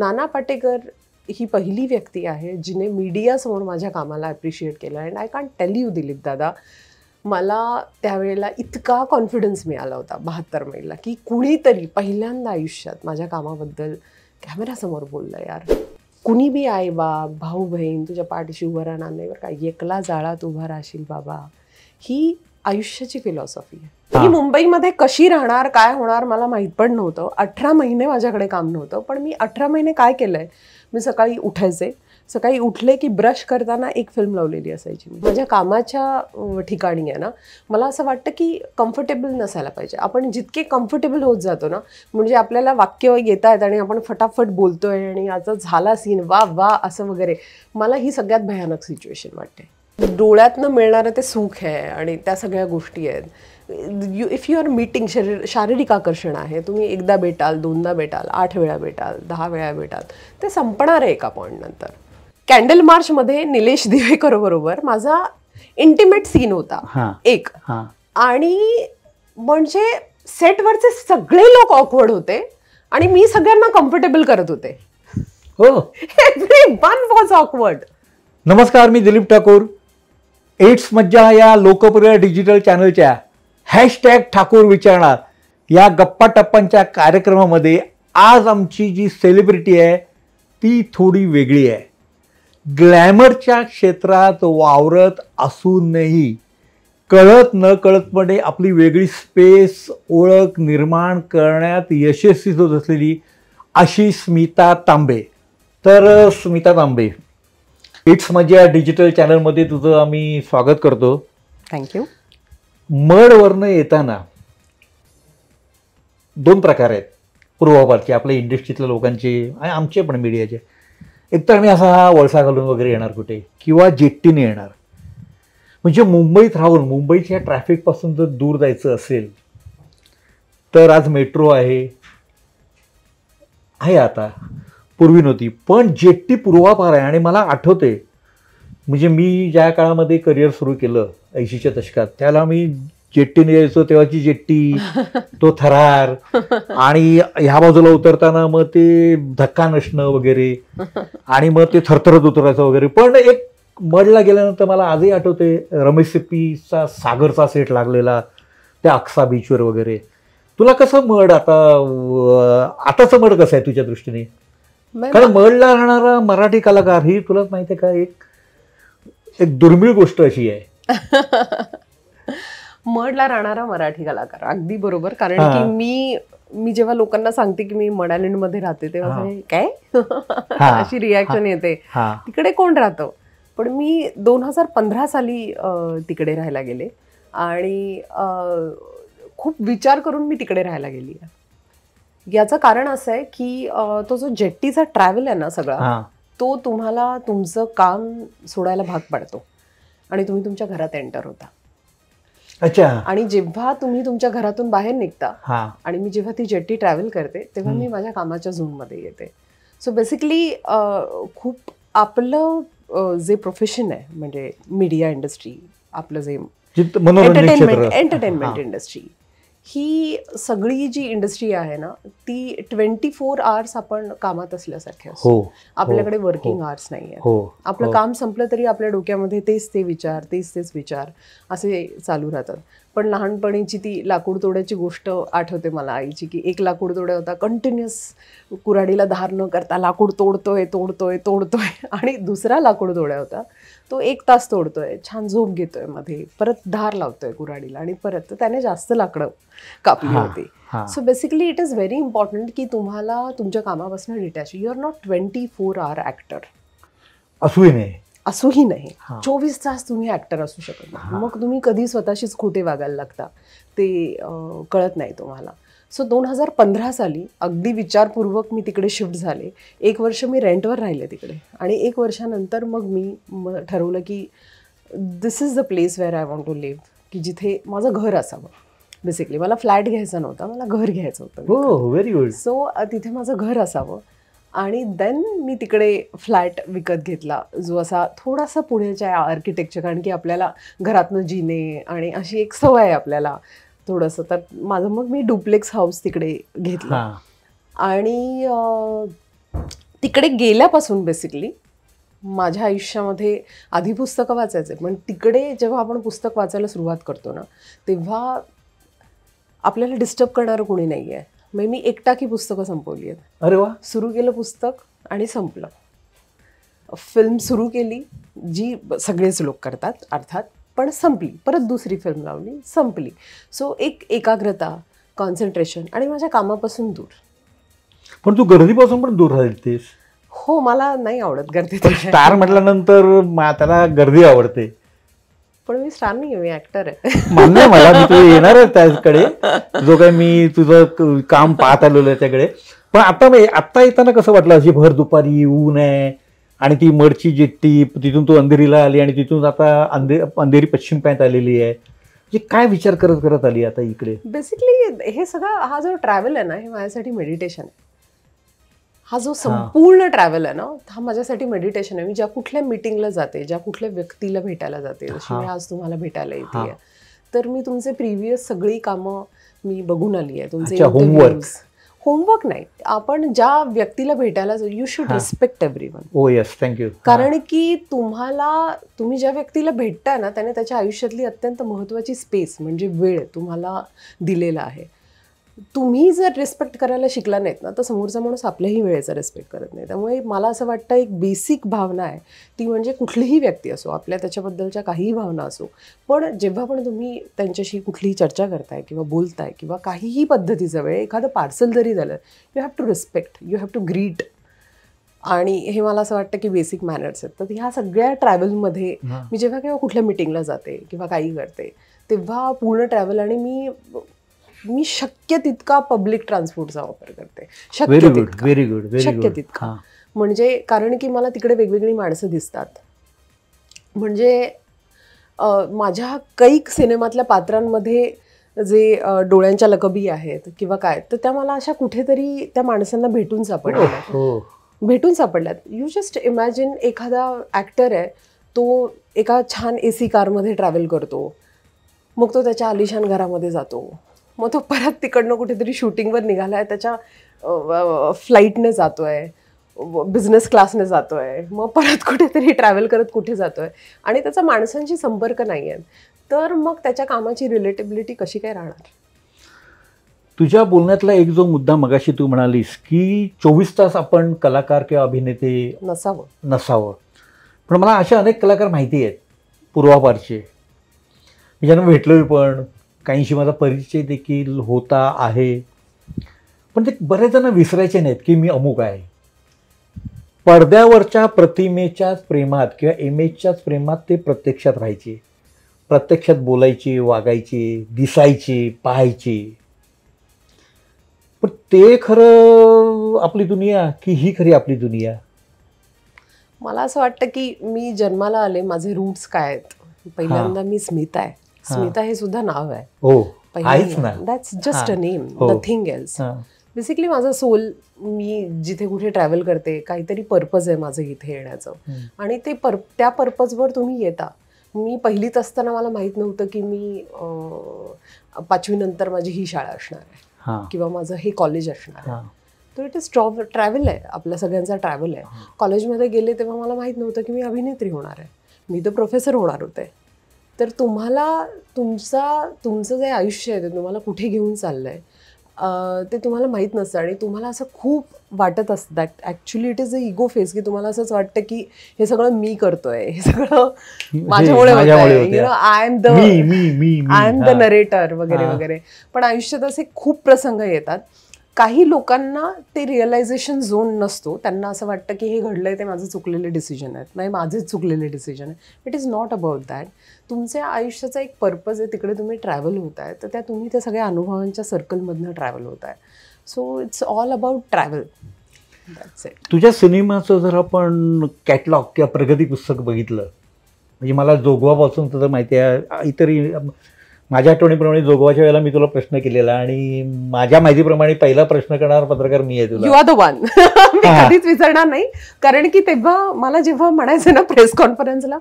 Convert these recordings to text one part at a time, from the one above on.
नाना पाटेकर ही पहिली व्यक्ती आहे जिने मीडियासमोर माझ्या कामाला ॲप्रिशिएट केलं and I can't tell you Dilip दादा मला त्यावेळेला इतका कॉन्फिडन्स मिळाला होता बहात्तर मेला की कुणीतरी पहिल्यांदा आयुष्यात माझ्या कामाबद्दल कॅमेरासमोर बोललं यार कुणी बी आई बाप भाऊ बहीण तुझ्या पाठीशी उभं राहणार नाही बरं का एकला जाळात उभा राहशील बाबा ही आयुष्याची फिलॉसॉफी आहे मी मुंबईमध्ये कशी राहणार काय होणार मला माहीत पण नव्हतं अठरा महिने माझ्याकडे काम नव्हतं पण मी अठरा महिने काय केलंय मी सकाळी उठायचे सकाळी उठले की ब्रश करताना एक फिल्म लावलेली असायची माझ्या कामाच्या ठिकाणी आहे ना मला असं वाटतं की कम्फर्टेबल नसायला पाहिजे आपण जितके कम्फर्टेबल होत जातो ना म्हणजे आपल्याला वाक्य येत आहेत आणि आपण फटाफट बोलतोय आणि आता झाला सीन वा वा असं वगैरे मला ही सगळ्यात भयानक सिच्युएशन वाटते डोळ्यातनं मिळणारं ते सुख आहे आणि त्या सगळ्या गोष्टी आहेत you if you are meeting शरीर शारीरिक आकर्षण आहे तुम्ही एकदा भेटाल दोनदा भेटाल आठ वेळा भेटाल दहा वेळा भेटाल ते संपणार आहे एका नंतर कॅन्डल मार्चमध्ये निलेश दिवेकर बरोबर माझा इंटिमेट सीन होता एक आणि म्हणजे सेटवरचे सगळे लोक ऑकवर्ड होते आणि मी सगळ्यांना कम्फर्टेबल करत होते हो वॉज ऑकवर्ड नमस्कार मी दिलीप ठाकूर एड्स मज्जा या लोकप्रिय डिजिटल चॅनलच्या हॅशटॅग ठाकूर विचारणार या गप्पा टप्पांच्या कार्यक्रमामध्ये आज आमची जी सेलिब्रिटी आहे ती थोडी वेगळी आहे ग्लॅमरच्या क्षेत्रात वावरत असूनही कळत न कळतपणे आपली वेगळी स्पेस ओळख निर्माण करण्यात यशस्वी होत असलेली अशी स्मिता तांबे तर स्मिता तांबे इट्स माझ्या डिजिटल चॅनलमध्ये तुझं आम्ही स्वागत करतो थँक्यू मडवरनं येताना दोन प्रकार आहेत पूर्वापारचे आपल्या इंडस्ट्रीतल्या लोकांचे आणि आमचे पण मीडियाचे एकतर आम्ही असा वळसा घालून वगैरे येणार कुठे किंवा जेट्टीने येणार म्हणजे मुंबईत राहून मुंबईच्या ट्रॅफिकपासून जर दूर जायचं असेल तर आज मेट्रो आहे आहे आता पूर्वी नव्हती पण जेट्टी पूर्वापार आहे आणि मला आठवते म्हणजे मी ज्या काळामध्ये करिअर सुरू केलं ऐंशीच्या दशकात त्याला मी जेट्टीने यायचो तेव्हाची जेट्टी तो थरार आणि ह्या बाजूला उतरताना मग ते धक्का नसणं वगैरे आणि मग ते थरथरत उतरायचं वगैरे पण एक मडला गेल्यानंतर मला आजही आठवते रमेश सिप्पीचा सागरचा सेट लागलेला त्या अक्सा बीचवर वगैरे तुला कसं मड आता आताचं मड कसं आहे तुझ्या दृष्टीने कारण मडला राहणारा मराठी कलाकार ही तुला माहिती आहे का एक एक दुर्मिळ गोष्ट अशी आहे मडला राहणारा मराठी कलाकार अगदी बरोबर कारण की मी मी जेव्हा लोकांना सांगते की मी मडालँड मध्ये राहते तेव्हा काय अशी रिॲक्शन येते तिकडे कोण राहतं पण मी दोन हजार पंधरा साली तिकडे राहायला गेले आणि खूप विचार करून मी तिकडे राहायला गेली याचं कारण असं आहे की तो जो जेट्टीचा ट्रॅव्हल आहे ना सगळा तो तुम्हाला तुमचं काम सोडायला भाग पाडतो आणि तुम्ही तुमच्या घरात एंटर होता अच्छा आणि जेव्हा तुम्ही तुमच्या घरातून बाहेर निघता आणि मी जेव्हा ती जेट्टी ट्रॅव्हल करते तेव्हा मी माझ्या कामाच्या मध्ये येते सो बेसिकली खूप आपलं जे प्रोफेशन आहे म्हणजे मीडिया इंडस्ट्री आपलं जे एंटरटेनमेंट एंटरटेनमेंट इंडस्ट्री ही सगळी जी इंडस्ट्री आहे ना ती ट्वेंटी फोर आवर्स आपण कामात असल्यासारखे असतो हो, आपल्याकडे वर्किंग आवर्स नाही आहे आपलं हो. काम संपलं तरी आपल्या डोक्यामध्ये तेच ते विचार तेच तेच विचार असे चालू राहतात पण लहानपणीची ती लाकूड तोड्याची गोष्ट आठवते मला आईची की एक लाकूड तोड्या होता कंटिन्युअस कुराडीला धार न करता लाकूड तोडतोय तोडतोय तोडतोय आणि दुसरा लाकूड तोड्या होता तो एक तास तोडतोय छान झोप घेतोय मध्ये परत धार लावतोय कुराडीला आणि परत त्याने जास्त लाकडं कापली होती so basically it is very important की तुम्हाला तुमच्या कामापासून detach you are not twenty four hour actor असूही नाही असूही नाही चोवीस तास तुम्ही ऍक्टर असू शकत नाही मग तुम्ही कधी स्वतःशीच खोटे वागायला लागता ते कळत नाही तुम्हाला सो दोन हजार पंधरा साली अगदी विचारपूर्वक मी तिकडे शिफ्ट झाले एक वर्ष मी रेंटवर राहिले तिकडे आणि एक वर्षानंतर मग मी ठरवलं की this is the place where I want to live की जिथे माझं घर असावं बेसिकली मला फ्लॅट घ्यायचा नव्हता मला घर घ्यायचं होतं व्हेरी गुड सो तिथे माझं घर असावं आणि देन मी तिकडे फ्लॅट विकत घेतला जो असा थोडासा पुण्याच्या आर्किटेक्चर कारण की आपल्याला घरातनं जिने आणि अशी एक सवय आहे आपल्याला थोडंसं तर माझं मग मी डुप्लेक्स हाऊस तिकडे घेतला आणि तिकडे गेल्यापासून बेसिकली माझ्या आयुष्यामध्ये आधी पुस्तकं वाचायचे पण तिकडे जेव्हा आपण पुस्तक वाचायला सुरुवात करतो ना तेव्हा आपल्याला डिस्टर्ब करणारं कोणी नाही आहे मग म्हणजे मी एकटाकी पुस्तकं संपवली आहेत अरे वा सुरू केलं पुस्तक आणि संपलं फिल्म सुरू केली जी सगळेच लोक करतात अर्थात पण संपली परत दुसरी फिल्म लावली संपली सो एक एकाग्रता कॉन्सन्ट्रेशन आणि माझ्या कामापासून दूर पण तू गर्दीपासून पण दूर राहतेस हो मला नाही आवडत गर्दी स्टार म्हटल्यानंतर त्याला गर्दी आवडते पण मी स्टार नाही मी ऍक्टर आहे मला मी तू आहे त्याकडे जो काय मी तुझं काम पाहत आलेलो त्याकडे पण आता आता येताना कसं वाटलं अशी भर दुपारी ऊन आहे आणि ती मडची जेट्टी तिथून तू अंधेरीला आली आणि तिथून आता अंधे अंधेरी पश्चिम पॅन्ट आलेली आहे म्हणजे काय विचार करत करत आली आता इकडे बेसिकली हे सगळं हा जो ट्रॅव्हल आहे ना हे माझ्यासाठी मेडिटेशन आहे हा जो संपूर्ण ट्रॅव्हल आहे ना हा माझ्यासाठी मेडिटेशन आहे मी ज्या कुठल्या मीटिंगला जाते ज्या कुठल्या व्यक्तीला भेटायला जाते जशी मी आज तुम्हाला भेटायला येते तर मी तुमचे प्रिव्हियस सगळी कामं मी बघून आली आहे तुमचे होमवर्क होमवर्क नाही आपण ज्या व्यक्तीला भेटायला you should respect everyone oh yes thank you कारण की तुम्हाला तुम्ही ज्या व्यक्तीला भेटताय ना त्याने त्याच्या आयुष्यातली अत्यंत महत्वाची स्पेस म्हणजे वेळ तुम्हाला दिलेला आहे तुम्ही जर रिस्पेक्ट करायला शिकला नाहीत ना तर समोरचा माणूस आपल्याही वेळेचा रिस्पेक्ट करत नाही त्यामुळे मला असं वाटतं एक बेसिक भावना आहे ती म्हणजे कुठलीही व्यक्ती असो आपल्या त्याच्याबद्दलच्या काहीही भावना असो पण जेव्हा पण तुम्ही त्यांच्याशी कुठलीही चर्चा करताय किंवा बोलताय किंवा काहीही पद्धतीचा वेळ एखादं पार्सल जरी झालं you have to respect you have to greet आणि हे मला असं वाटतं की बेसिक मॅनर्स आहेत तर ह्या सगळ्या ट्रॅव्हलमध्ये मी जेव्हा केव्हा कुठल्या मिटिंगला जाते किंवा काही करते तेव्हा पूर्ण ट्रॅव्हल आणि मी मी शक्य तितका पब्लिक ट्रान्सपोर्टचा वापर करते शक्य तितका व्हेरी गुड शक्य तितका म्हणजे कारण की मला तिकडे वेगवेगळी माणसं दिसतात म्हणजे माझ्या कैक सिनेमातल्या पात्रांमध्ये जे डोळ्यांच्या लकबी आहेत किंवा काय तर त्या मला अशा कुठेतरी त्या माणसांना भेटून सापडल्या हो. भेटून सापडल्यात यू जस्ट इमॅजिन एखादा ऍक्टर आहे तो एका छान ए सी कारमध्ये ट्रॅव्हल करतो मग तो त्याच्या आलिशान घरामध्ये जातो मग तो परत तिकडनं कुठेतरी शूटिंगवर निघाला आहे त्याच्या फ्लाईटने जातो आहे बिझनेस क्लासने जातो आहे मग परत कुठेतरी ट्रॅव्हल करत कुठे जातो आहे आणि त्याचा माणसांशी संपर्क नाही आहे तर मग त्याच्या कामाची रिलेटेबिलिटी कशी काय राहणार तुझ्या बोलण्यातला एक जो मुद्दा मगाशी तू म्हणालीस की चोवीस तास आपण कलाकार किंवा अभिनेते नसावं नसावं पण मला असे अनेक कलाकार माहिती आहेत पूर्वापारचे मी ज्यांना भेटलोय पण काहींशी माझा परिचय देखील होता आहे पण ते बरेच जण विसरायचे नाहीत की मी अमुक आहे पडद्यावरच्या प्रतिमेच्याच प्रेमात किंवा इमेजच्याच प्रेमात ते प्रत्यक्षात राहायचे प्रत्यक्षात बोलायचे वागायचे दिसायचे पाहायचे पण ते खरं आपली दुनिया की ही खरी आपली दुनिया मला असं वाटतं की मी जन्माला आले माझे रूट्स काय आहेत पहिल्यांदा मी स्मिता आहे स्मिता हे सुद्धा नाव आहे that's just a name nothing else basically माझा सोल मी जिथे कुठे ट्रॅव्हल करते काहीतरी पर्पज आहे माझं इथे येण्याचं आणि ते पर त्या पर्पजवर तुम्ही येता मी पहिलीत असताना मला माहीत नव्हतं की मी पाचवी नंतर माझी ही शाळा असणार आहे किंवा माझं हे कॉलेज असणार आहे तर इट इज ट्रॉ ट्रॅव्हल आहे आपल्या सगळ्यांचा ट्रॅव्हल आहे कॉलेजमध्ये गेले तेव्हा मला माहीत नव्हतं की मी अभिनेत्री होणार आहे मी तर प्रोफेसर होणार होते तर तुम्हाला तुमचा तुमचं जे आयुष्य आहे ते तुम्हाला कुठे घेऊन चाललं आहे ते तुम्हाला माहीत नसतं आणि तुम्हाला असं खूप वाटत असतं that actually it is a ego face की तुम्हाला असंच वाटतं की हे सगळं मी करतोय हे सगळं माझ्यामुळे I am the I am the narrator वगैरे वगैरे पण आयुष्यात असे खूप प्रसंग येतात काही लोकांना ते रिअलायझेशन झोन नसतो त्यांना असं वाटतं की हे घडलं आहे ते माझं चुकलेले डिसिजन आहेत नाही माझेच चुकलेले डिसिजन आहे it is not about that तुमच्या आयुष्याचा एक पर्पज आहे तिकडे तुम्ही ट्रॅव्हल होत आहे तर त्या तुम्ही त्या सगळ्या अनुभवांच्या सर्कलमधनं ट्रॅव्हल होत आहे so it's all about travel तुझ्या सिनेमाचं जर आपण कॅटलॉग किंवा प्रगती पुस्तक बघितलं म्हणजे मला जोगवापासून तुझं माहिती आहे इतर माझ्या आठवणीप्रमाणे जोगवाच्या वेळेला मी तुला प्रश्न केलेला आणि माझ्या माहितीप्रमाणे पहिला प्रश्न करणार पत्रकार मी आहे तुला द मी कधीच विचारणार नाही कारण की तेव्हा मला जेव्हा म्हणायचं ना प्रेस कॉन्फरन्सला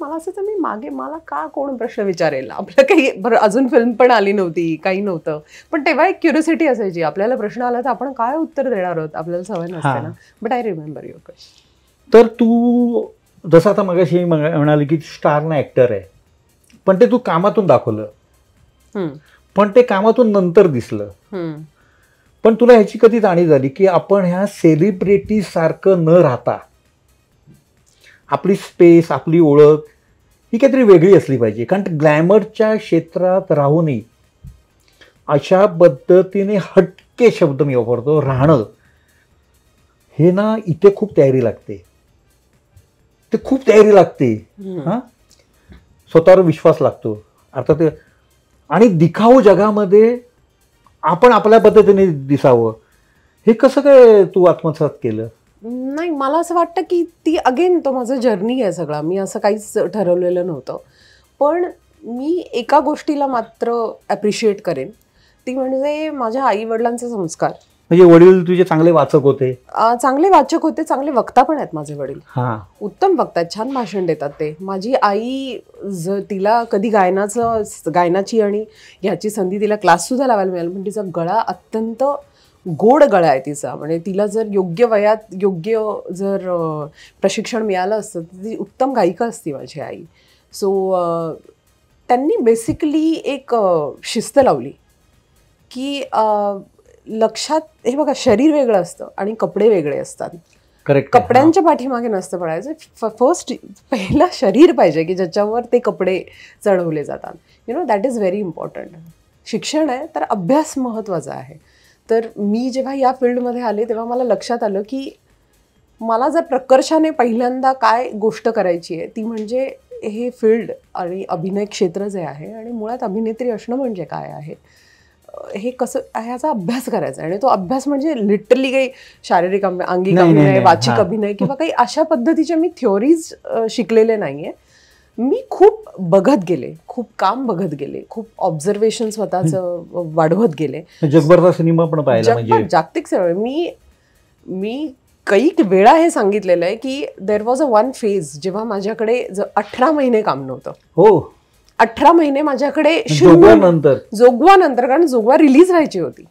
मला असं मी मागे मला का कोण प्रश्न विचारेल आपलं काही अजून फिल्म पण आली नव्हती काही नव्हतं पण तेव्हा एक क्युरिसिटी असायची आपल्याला प्रश्न आला तर आपण काय उत्तर देणार आहोत आपल्याला सवय नसते ना but I remember your question तर तू जसं आता मगाशी म्हणाली की स्टार ना ऍक्टर आहे पण ते तू कामातून दाखवलं पण ते कामातून नंतर दिसलं पण तुला ह्याची कधी जाणीव झाली की आपण ह्या सेलिब्रिटी सारखं न राहता आपली स्पेस आपली ओळख ही काहीतरी वेगळी असली पाहिजे कारण ग्लॅमरच्या क्षेत्रात राहूनही अशा पद्धतीने हटके शब्द मी वापरतो राहणं हे ना इथे खूप तयारी लागते ते खूप तयारी लागते हां स्वतःवर विश्वास लागतो अर्थात आणि दिखाऊ जगामध्ये आपण आपल्या पद्धतीने दिसावं हे कसं काय तू आत्मसात केलं नाही मला असं वाटतं की ती अगेन तो माझं जर्नी आहे सगळा मी असं काहीच ठरवलेलं नव्हतं पण मी एका गोष्टीला मात्र ॲप्रिशिएट करेन ती म्हणजे माझ्या आईवडिलांचे संस्कार म्हणजे वडील तुझे चांगले वाचक होते चांगले वाचक होते चांगले वक्ता पण आहेत माझे वडील उत्तम वक्ता छान भाषण देतात ते माझी आई जर तिला कधी गायनाचं गायनाची आणि ह्याची संधी तिला क्लास सुद्धा लावायला मिळाली पण तिचा गळा अत्यंत गोड गळा आहे तिचा म्हणजे तिला जर योग्य वयात योग्य जर प्रशिक्षण मिळालं असतं तर ती उत्तम गायिका असती माझी आई सो त्यांनी बेसिकली एक शिस्त लावली की लक्षात हे बघा शरीर वेगळं असतं आणि कपडे वेगळे असतात करेक्ट कपड्यांच्या पाठीमागे नसतं पडायचं फर्स्ट पहिलं शरीर पाहिजे की ज्याच्यावर ते कपडे चढवले जातात you know that is very important शिक्षण आहे तर अभ्यास महत्त्वाचा आहे तर मी जेव्हा या फील्डमध्ये आले तेव्हा मला लक्षात आलं की मला जर प्रकर्षाने पहिल्यांदा काय गोष्ट करायची आहे ती म्हणजे हे फील्ड आणि अभिनय क्षेत्र जे आहे आणि मुळात अभिनेत्री असणं म्हणजे काय आहे हे कसं ह्याचा अभ्यास करायचा आणि तो अभ्यास म्हणजे लिटरली काही शारीरिक अंगिक अभिनय वाचिक अभिनय किंवा काही अशा पद्धतीचे मी थिओरीज शिकलेले नाहीये मी खूप बघत गेले खूप काम बघत गेले खूप ऑब्झर्वेशन स्वतःच वाढवत गेले जगभरचा सिनेमा पण पाहिला म्हणजे. जागतिक सेवा मी मी कैक वेळा हे सांगितलेलं आहे की there was a one phase जेव्हा माझ्याकडे अठरा महिने काम नव्हतं हो अठरा महिने माझ्याकडे जोगवा नंतर कारण जोगवा रिलीज व्हायची होती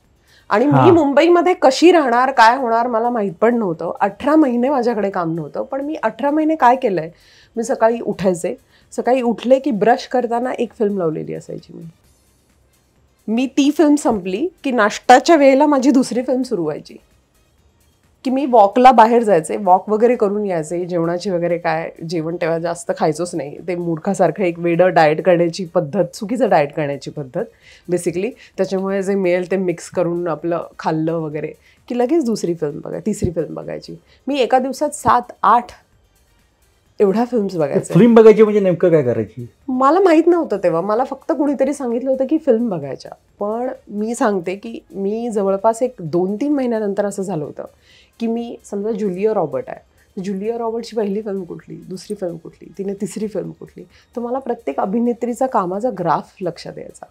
आणि मी मुंबईमध्ये कशी राहणार काय होणार मला माहीत पण नव्हतं अठरा महिने माझ्याकडे काम नव्हतं पण मी अठरा महिने काय केलंय मी सकाळी उठायचे सकाळी उठले की ब्रश करताना एक फिल्म लावलेली असायची मी मी ती फिल्म संपली की नाश्ताच्या वेळेला माझी दुसरी फिल्म सुरू व्हायची की मी वॉकला बाहेर जायचे वॉक वगैरे करून यायचे जेवणाची वगैरे काय जेवण तेव्हा जास्त खायचोच नाही ते मूर्खासारखं एक वेडं डाएट करण्याची पद्धत चुकीचं डाएट करण्याची पद्धत बेसिकली त्याच्यामुळे जे मिळेल ते मिक्स करून आपलं खाल्लं वगैरे की लगेच दुसरी फिल्म बघाय तिसरी फिल्म बघायची मी एका दिवसात सात आठ एवढ्या फिल्म्स बघायचं फिल्म बघायची म्हणजे नेमकं काय करायची मला माहीत नव्हतं तेव्हा मला फक्त कुणीतरी सांगितलं होतं की फिल्म बघायच्या पण मी सांगते की मी जवळपास एक दोन तीन महिन्यानंतर असं झालं होतं की मी समजा जुलिया रॉबर्ट आहे जुलिया रॉबर्टची पहिली फिल्म कुठली दुसरी फिल्म कुठली तिने तिसरी फिल्म कुठली तर मला प्रत्येक अभिनेत्रीचा कामाचा ग्राफ लक्षात यायचा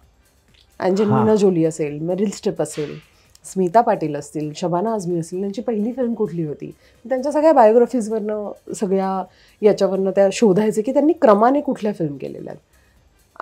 अँजेलिना जोली असेल मेरिल स्टेप असेल स्मिता पाटील असतील शबाना आझमी असतील त्यांची पहिली फिल्म कुठली होती त्यांच्या सगळ्या बायोग्राफीजवरनं सगळ्या याच्यावरनं त्या शोधायचं की त्यांनी क्रमाने कुठल्या फिल्म केलेल्या आहेत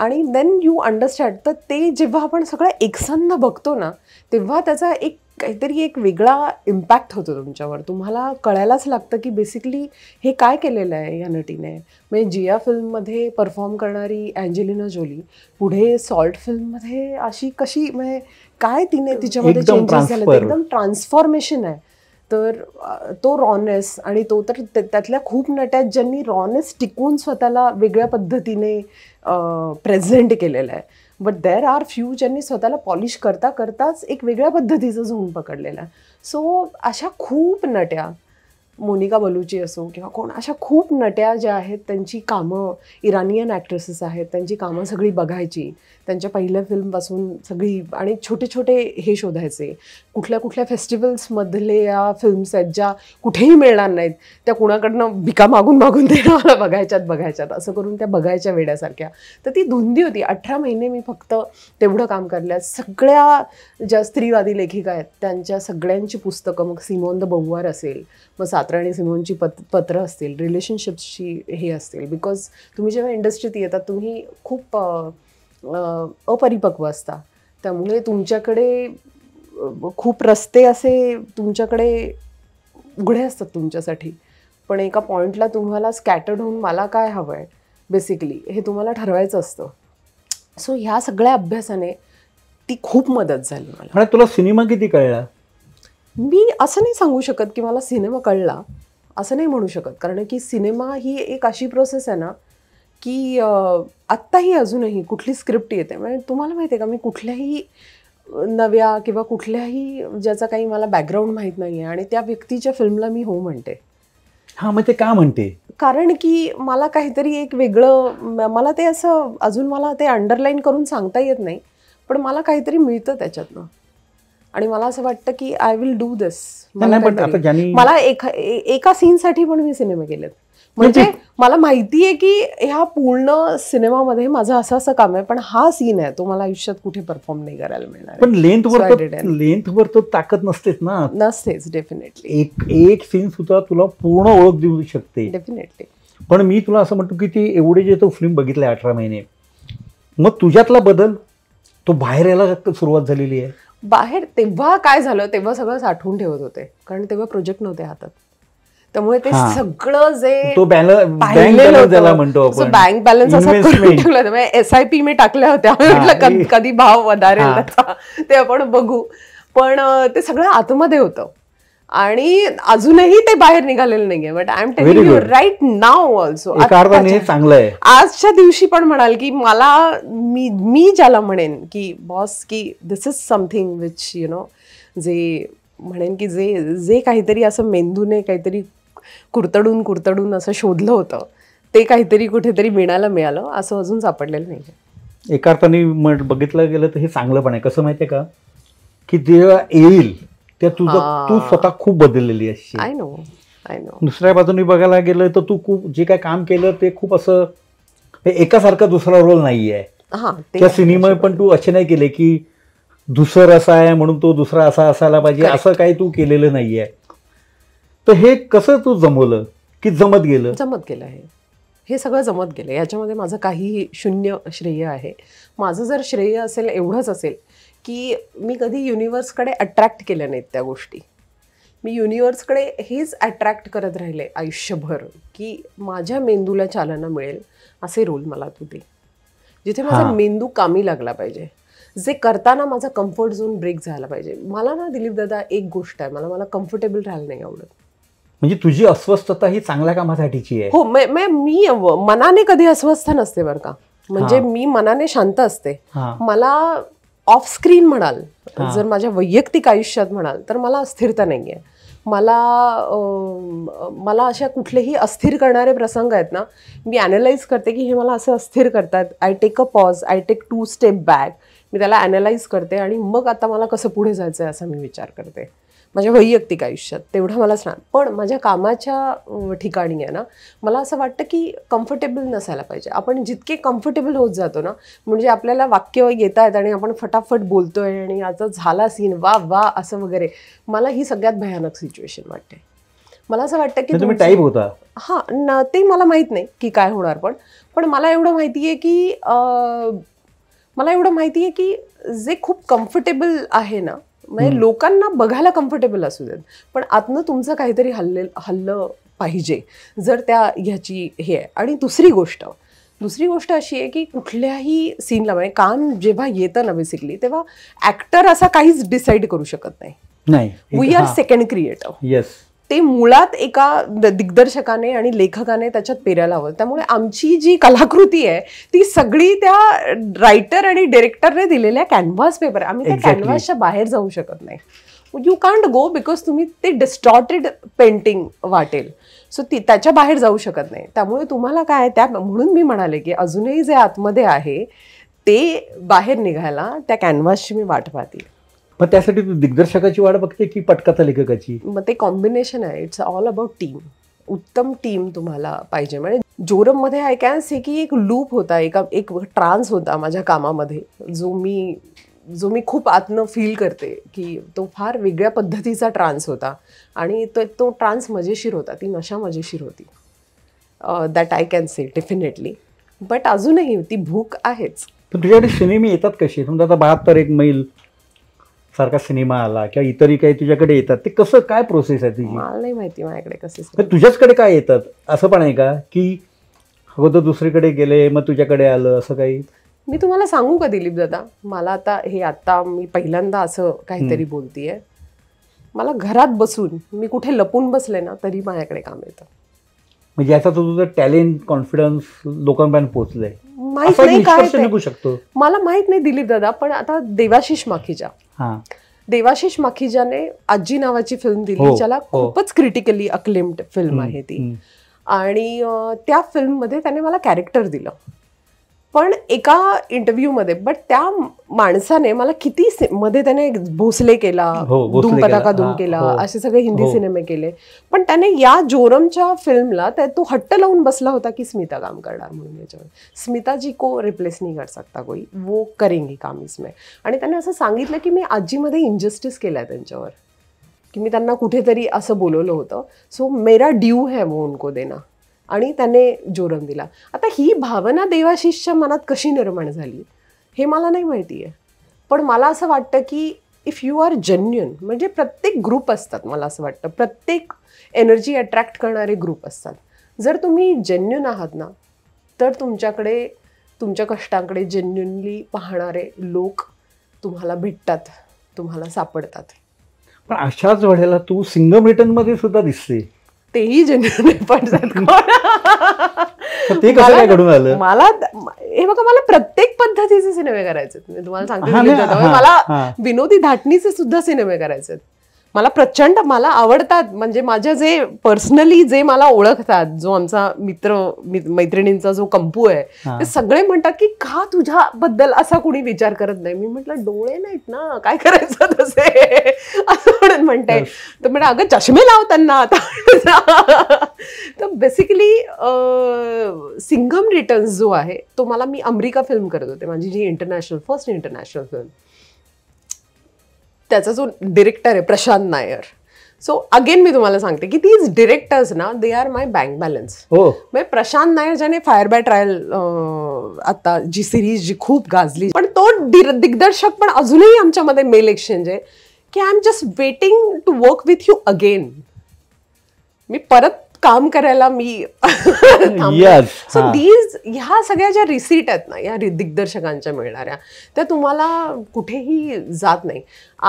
आणि देन यू अंडरस्टँड तर ते जेव्हा आपण सगळ्या एकसांना बघतो ना तेव्हा त्याचा एक काहीतरी एक वेगळा इम्पॅक्ट होतो तुमच्यावर तुम्हाला कळायलाच लागतं की बेसिकली हे काय केलेलं आहे या नटीने म्हणजे जिया फिल्ममध्ये परफॉर्म करणारी अँजेलिना जोली पुढे सॉल्ट फिल्ममध्ये अशी कशी म्हणजे काय तिने तिच्यामध्ये चेंजेस झाले एकदम ट्रान्सफॉर्मेशन आहे तर तो रॉनेस आणि तो तर त्यातल्या खूप नट्यात ज्यांनी रॉनेस टिकून स्वतःला वेगळ्या पद्धतीने प्रेझेंट केलेला आहे बट देर आर फ्यू ज्यांनी स्वतःला पॉलिश करता करताच एक वेगळ्या पद्धतीचं झोन पकडलेलं आहे सो अशा खूप नट्या मोनिका बलुची असो किंवा कोण अशा खूप नट्या ज्या आहेत त्यांची कामं इराणियन ॲक्ट्रेसेस आहेत त्यांची कामं सगळी बघायची त्यांच्या पहिल्या फिल्मपासून सगळी आणि छोटे छोटे हे शोधायचे कुठल्या कुठल्या फेस्टिवल्समधले या फिल्म्स आहेत ज्या कुठेही मिळणार नाहीत त्या कुणाकडनं भिका मागून मागून ते मला बघायच्यात बघायच्यात असं करून त्या बघायच्या वेड्यासारख्या तर ती धुंदी होती अठरा महिने मी फक्त तेवढं काम करल्या सगळ्या ज्या स्त्रीवादी लेखिका आहेत त्यांच्या सगळ्यांची पुस्तकं मग सिमोन द बहुवार असेल मग सात पात्र आणि सिमोनची पत पत्र असतील रिलेशनशिप्सची हे असतील बिकॉज तुम्ही जेव्हा इंडस्ट्रीत येतात तुम्ही खूप अपरिपक्व असता त्यामुळे तुमच्याकडे खूप रस्ते असे तुमच्याकडे उघडे असतात तुमच्यासाठी पण एका पॉईंटला तुम्हाला स्कॅटर्ड होऊन मला काय हवं आहे बेसिकली हे तुम्हाला ठरवायचं असतं सो ह्या सगळ्या अभ्यासाने ती खूप मदत झाली मला तुला सिनेमा किती कळला मी असं नाही सांगू शकत की मला सिनेमा कळला असं नाही म्हणू शकत कारण की सिनेमा ही एक अशी प्रोसेस आहे ना की आत्ताही अजूनही कुठली स्क्रिप्ट येते म्हणजे तुम्हाला माहिती आहे का मी कुठल्याही नव्या किंवा कुठल्याही ज्याचा काही मला बॅकग्राऊंड माहीत नाही आहे आणि त्या व्यक्तीच्या फिल्मला मी हो म्हणते हां मग ते का म्हणते कारण की मला काहीतरी एक वेगळं मला ते असं अजून मला ते अंडरलाईन करून सांगता येत नाही पण मला काहीतरी मिळतं त्याच्यातनं आणि मला असं वाटतं की आय विल डू दिस मला एका सीन साठी पण मी सिनेमे केलेत म्हणजे? म्हणजे मला माहिती आहे की ह्या पूर्ण सिनेमामध्ये माझं असं असं काम आहे पण हा सीन आहे तो मला आयुष्यात कुठे परफॉर्म नाही करायला मिळणार पण लेंथवर लेंथवर तर ताकद नसतेच ना नसतेच डेफिनेटली एक एक सीन सुद्धा तुला पूर्ण ओळख देऊ शकते डेफिनेटली पण मी तुला असं म्हणतो की ती एवढे जे तो फिल्म बघितले अठरा महिने मग तुझ्यातला बदल तो बाहेर यायला सुरुवात झालेली आहे बाहेर तेव्हा काय झालं तेव्हा सगळं साठवून ठेवत होते कारण तेव्हा प्रोजेक्ट नव्हते हातात त्यामुळे ते सगळं जे म्हणतो बँक बॅलन्स असा एस आय पी मी टाकल्या होत्या कधी भाव वधारेल ते आपण बघू पण ते सगळं आतमध्ये होतं आणि अजूनही ते बाहेर निघालेलं नाहीये but I am telling you right नाव ऑल्सो चांगलं आहे आजच्या दिवशी पण म्हणाल की मला मी मी ज्याला म्हणेन की बॉस की this is something which you know जे म्हणेन की जे जे काहीतरी असं मेंदूने काहीतरी कुरतडून कुरतडून असं शोधलं होतं ते काहीतरी कुठेतरी मिळायला मिळालं असं अजून सापडलेलं नाही एका अर्थाने बघितलं गेलं तर हे चांगलं पण आहे कसं माहितीये का की जेव्हा येईल त्या तुझं तू स्वतः खूप बदललेली असशील आय दुसऱ्या बाजूने बघायला गेलं तर तू खूप जे काय काम केलं ते खूप असं एकासारखा दुसरा रोल नाही आहे त्या सिनेमा पण तू असे नाही केले की दुसरं असा आहे म्हणून तो दुसरा असा असायला पाहिजे असं काही तू केलेलं नाहीये तर हे कसं तू जमवलं की जमत गेलं जमत गेलं हे हे सगळं जमत गेलं याच्यामध्ये माझं काहीही शून्य श्रेय आहे माझं जर श्रेय असेल एवढंच असेल की मी कधी युनिवर्सकडे अट्रॅक्ट केल्या नाहीत त्या गोष्टी मी युनिवर्सकडे हेच अट्रॅक्ट करत राहिले आयुष्यभर की माझ्या मेंदूला चालना मिळेल असे रोल मला तू दे जिथे माझा मेंदू कामी लागला पाहिजे जे करताना माझा कम्फर्ट झोन ब्रेक झाला पाहिजे मला ना दिलीप दादा एक गोष्ट आहे मला मला कम्फर्टेबल राहायला नाही आवडत म्हणजे तुझी अस्वस्थता ही चांगल्या कामासाठीची आहे हो मी मनाने कधी अस्वस्थ नसते बरं का म्हणजे मी मनाने शांत असते मला ऑफस्क्रीन म्हणाल जर माझ्या वैयक्तिक आयुष्यात म्हणाल तर मला अस्थिरता नाही आहे मला मला अशा कुठलेही अस्थिर करणारे प्रसंग आहेत ना मी ॲनालाइज करते की हे मला असं अस्थिर करतात I take a pause I take two step back मी त्याला ॲनलाईज करते आणि मग आता मला कसं पुढे जायचं आहे असा मी विचार करते माझ्या वैयक्तिक आयुष्यात तेवढं मला सांग पण माझ्या कामाच्या ठिकाणी आहे ना मला असं वाटतं की कम्फर्टेबल नसायला पाहिजे आपण जितके कम्फर्टेबल होत जातो ना म्हणजे आपल्याला वाक्य येत आहेत आणि आपण फटाफट बोलतोय आणि आता झाला सीन वा वा असं वगैरे मला ही सगळ्यात भयानक सिच्युएशन वाटते मला असं वाटतं की म्हणजे तुम्ही टाईप होता हां ते मला माहीत नाही की काय होणार पण पण मला एवढं माहिती आहे की मला एवढं माहिती आहे की जे खूप कम्फर्टेबल आहे ना म्हणजे लोकांना बघायला कम्फर्टेबल असू देत पण आतनं तुमचं काहीतरी हल्ले हल्लं पाहिजे जर त्या ह्याची हे आहे आणि दुसरी गोष्ट दुसरी गोष्ट अशी आहे की कुठल्याही सीनला म्हणजे काम जेव्हा येतं ना बेसिकली तेव्हा ऍक्टर असा काहीच डिसाईड करू शकत नाही we are second creator yes ते मुळात एका दिग्दर्शकाने आणि लेखकाने त्याच्यात पेरायला हवं त्यामुळे आमची जी कलाकृती आहे ती सगळी त्या रायटर आणि डिरेक्टरने दिलेल्या कॅनव्हास पेपर आम्ही त्या कॅनव्हासच्या बाहेर जाऊ शकत नाही यू कांट गो बिकॉज तुम्ही ते डिस्टॉर्टेड पेंटिंग वाटेल सो ती त्याच्या बाहेर जाऊ शकत नाही त्यामुळे तुम्हाला काय त्या म्हणून मी म्हणाले की अजूनही जे आतमध्ये आहे ते बाहेर निघायला त्या कॅनव्हासची मी वाट पाहते पण त्यासाठी तू दिग्दर्शकाची वाट बघते की पटकथा लेखकाची मग ते कॉम्बिनेशन आहे इट्स ऑल अबाउट टीम उत्तम टीम तुम्हाला पाहिजे म्हणजे जोरममध्ये आय कॅन से की एक लूप होता एका एक ट्रान्स होता माझ्या कामामध्ये जो मी जो मी खूप आतनं फील करते की तो फार वेगळ्या पद्धतीचा ट्रान्स होता आणि तो तो ट्रान्स मजेशीर होता ती नशा मजेशीर होती that I can say definitely but अजूनही ती भूक आहेच पण तुझ्याकडे सिनेमे येतात कशी समजा आता बहात्तर एक मैल सारखा सिनेमा आला किंवा इतरही काही तुझ्याकडे येतात ते कसं काय प्रोसेस आहे तुझी मला नाही माहिती माझ्याकडे कसं तुझ्याचकडे काय येतात असं पण आहे का की अगोदर दुसरीकडे गेले मग तुझ्याकडे आलं असं काही मी तुम्हाला सांगू का दिलीप दादा मला आता हे आता मी पहिल्यांदा असं काहीतरी बोलतीये मला घरात बसून मी कुठे लपून बसले ना तरी माझ्याकडे काम येतं म्हणजे याचा तुझं टॅलेंट कॉन्फिडन्स लोकांपर्यंत पोहोचलंय माहित नाही काय मला माहित नाही दिलीप दादा पण आता देवाशिष माखिजा देवाशिष माखीजाने आजी नावाची फिल्म दिली हो, ज्याला हो. खूपच क्रिटिकली अक्लेम्ड फिल्म आहे ती आणि त्या फिल्म फिल्ममध्ये त्याने मला कॅरेक्टर दिलं पण एका इंटरव्ह्यूमध्ये बट त्या माणसाने मला किती मध्ये त्याने भोसले केला धूम हो, पताका धूम केला हो. असे सगळे हिंदी हो. सिनेमे केले पण त्याने या जोरमच्या फिल्मला त्या तो हट्ट लावून बसला होता की स्मिता काम करणार म्हणून याच्यावर स्मिता जी को रिप्लेस नाही कर सकता कोई वो करेंगी काम इसमें आणि त्याने असं सांगितलं की मी आजीमध्ये इनजस्टिस केला त्यांच्यावर की मी त्यांना कुठेतरी असं बोलवलं होतं सो मेरा ड्यू है वो उनको देना आणि त्याने जोरम दिला आता ही भावना देवाशिषच्या मनात कशी निर्माण झाली हे मला नाही माहिती आहे पण मला असं वाटतं की इफ यू आर जेन्युन म्हणजे प्रत्येक ग्रुप असतात मला असं वाटतं प्रत्येक एनर्जी अट्रॅक्ट करणारे ग्रुप असतात जर तुम्ही जेन्युन आहात ना तर तुमच्याकडे तुमच्या कष्टांकडे जेन्युनली पाहणारे लोक तुम्हाला भेटतात तुम्हाला सापडतात पण अशाच वेळेला तू सिंगम रिटर्नमध्ये सुद्धा दिसते तेही जेन्युअन एफर्ट्स ते कसं घडून आलं मला हे बघा मला प्रत्येक पद्धतीचे सिनेमे करायचे तुम्हाला सांगतो मला विनोदी धाटणीचे सुद्धा सिनेमे करायचे मला प्रचंड मला आवडतात म्हणजे माझ्या जे पर्सनली जे मला ओळखतात जो आमचा मित्र मैत्रिणींचा जो कंपू आहे ते सगळे म्हणतात की का तुझ्याबद्दल असा कुणी विचार करत नाही मी म्हटलं डोळे नाहीत ना काय करायचं तसे असं म्हणून म्हणते तर म्हणजे अगं चष्मे लाव त्यांना आता तर बेसिकली सिंगम रिटर्न्स जो आहे तो मला मी अमेरिका फिल्म करत होते माझी जी इंटरनॅशनल फर्स्ट इंटरनॅशनल फिल्म त्याचा जो डिरेक्टर आहे प्रशांत नायर सो अगेन मी तुम्हाला सांगते की दीज डिरेक्टर्स ना they are my bank balance हो म्हणजे प्रशांत नायर ज्याने फायर बाय ट्रायल आता जी सिरीज जी खूप गाजली पण तो दिग्दर्शक पण अजूनही आमच्यामध्ये मेल एक्सचेंज आहे की I am just waiting to work with you again मी परत काम करायला मी सो दीज ह्या सगळ्या ज्या रिसीट आहेत ना या दिग्दर्शकांच्या मिळणाऱ्या त्या तुम्हाला कुठेही जात नाही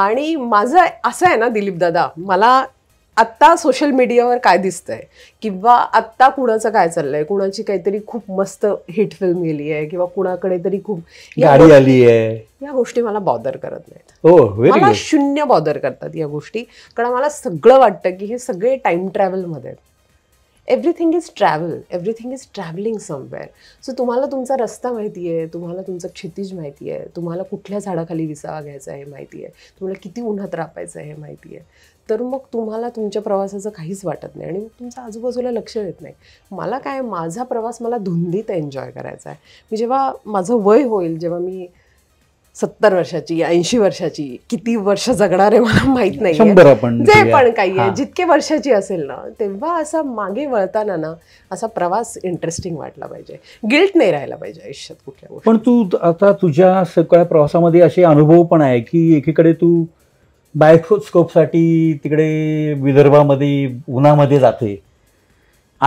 आणि माझं असं आहे ना दिलीप दादा मला आत्ता सोशल मीडियावर काय दिसतंय किंवा आत्ता कुणाचं काय चाललंय कुणाची काहीतरी खूप मस्त हिट फिल्म गेली आहे किंवा कुणाकडे तरी खूप गाडी आली आहे या गोष्टी मला बॉदर करत नाहीत oh, मला शून्य बॉदर करतात या गोष्टी कारण मला सगळं वाटतं की हे सगळे टाइम ट्रॅव्हलमध्ये आहेत everything is travel everything is travelling somewhere so तुम्हाला तुमचा रस्ता माहिती आहे तुम्हाला तुमचं क्षितिज माहिती आहे तुम्हाला कुठल्या झाडाखाली विसावा घ्यायचा आहे माहिती आहे तुम्हाला किती उन्हात रापायचं आहे माहिती आहे तर मग तुम्हाला तुमच्या प्रवासाचं काहीच वाटत नाही आणि मग तुमचं आजूबाजूला लक्ष देत नाही मला काय माझा प्रवास मला धुंदीत एन्जॉय करायचा आहे मी जेव्हा माझं वय होईल जेव्हा मी सत्तर वर्षाची ऐंशी वर्षाची किती वर्ष जगणार आहे मला माहित नाही जे पण काही आहे जितके वर्षाची असेल ना तेव्हा असा मागे वळताना ना असा प्रवास इंटरेस्टिंग वाटला पाहिजे गिल्ट नाही राहिला पाहिजे आयुष्यात कुठल्या पण तू आता तुझ्या सगळ्या प्रवासामध्ये असे अनुभव पण आहे की एकीकडे तू बायोस्कोपसाठी तिकडे विदर्भामध्ये उन्हामध्ये जाते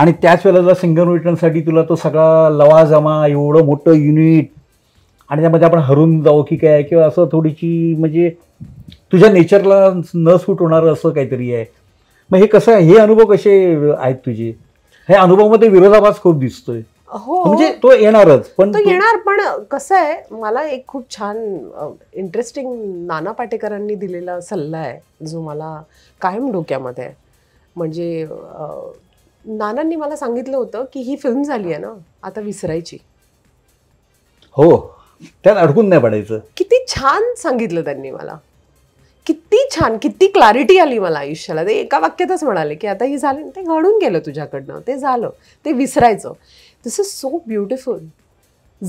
आणि त्याच वेळेला सिंगल रिटर्नसाठी तुला तो सगळा लवाजमा एवढं मोठं युनिट आणि त्यामध्ये आपण हरून जाऊ की काय किंवा असं थोडीशी म्हणजे तुझ्या नेचरला न सूट होणार असं काहीतरी आहे मग हे कसं आहे हे अनुभव कसे आहेत तुझे हे अनुभवामध्ये विरोधाभास खूप दिसतोय हो म्हणजे तो येणारच पण तो येणार पण कसं आहे मला एक खूप छान इंटरेस्टिंग नाना पाटेकरांनी दिलेला सल्ला आहे जो मला कायम डोक्यामध्ये म्हणजे नानांनी मला सांगितलं होतं की ही फिल्म झाली आहे ना आता विसरायची हो त्यात अडकून नाही पडायचं किती छान सांगितलं त्यांनी मला किती छान किती क्लॅरिटी आली मला आयुष्याला ते एका वाक्यातच म्हणाले की आता हे झाली ते घडून गेलं तुझ्याकडनं ते झालं ते विसरायचं दिस इज सो ब्युटिफुल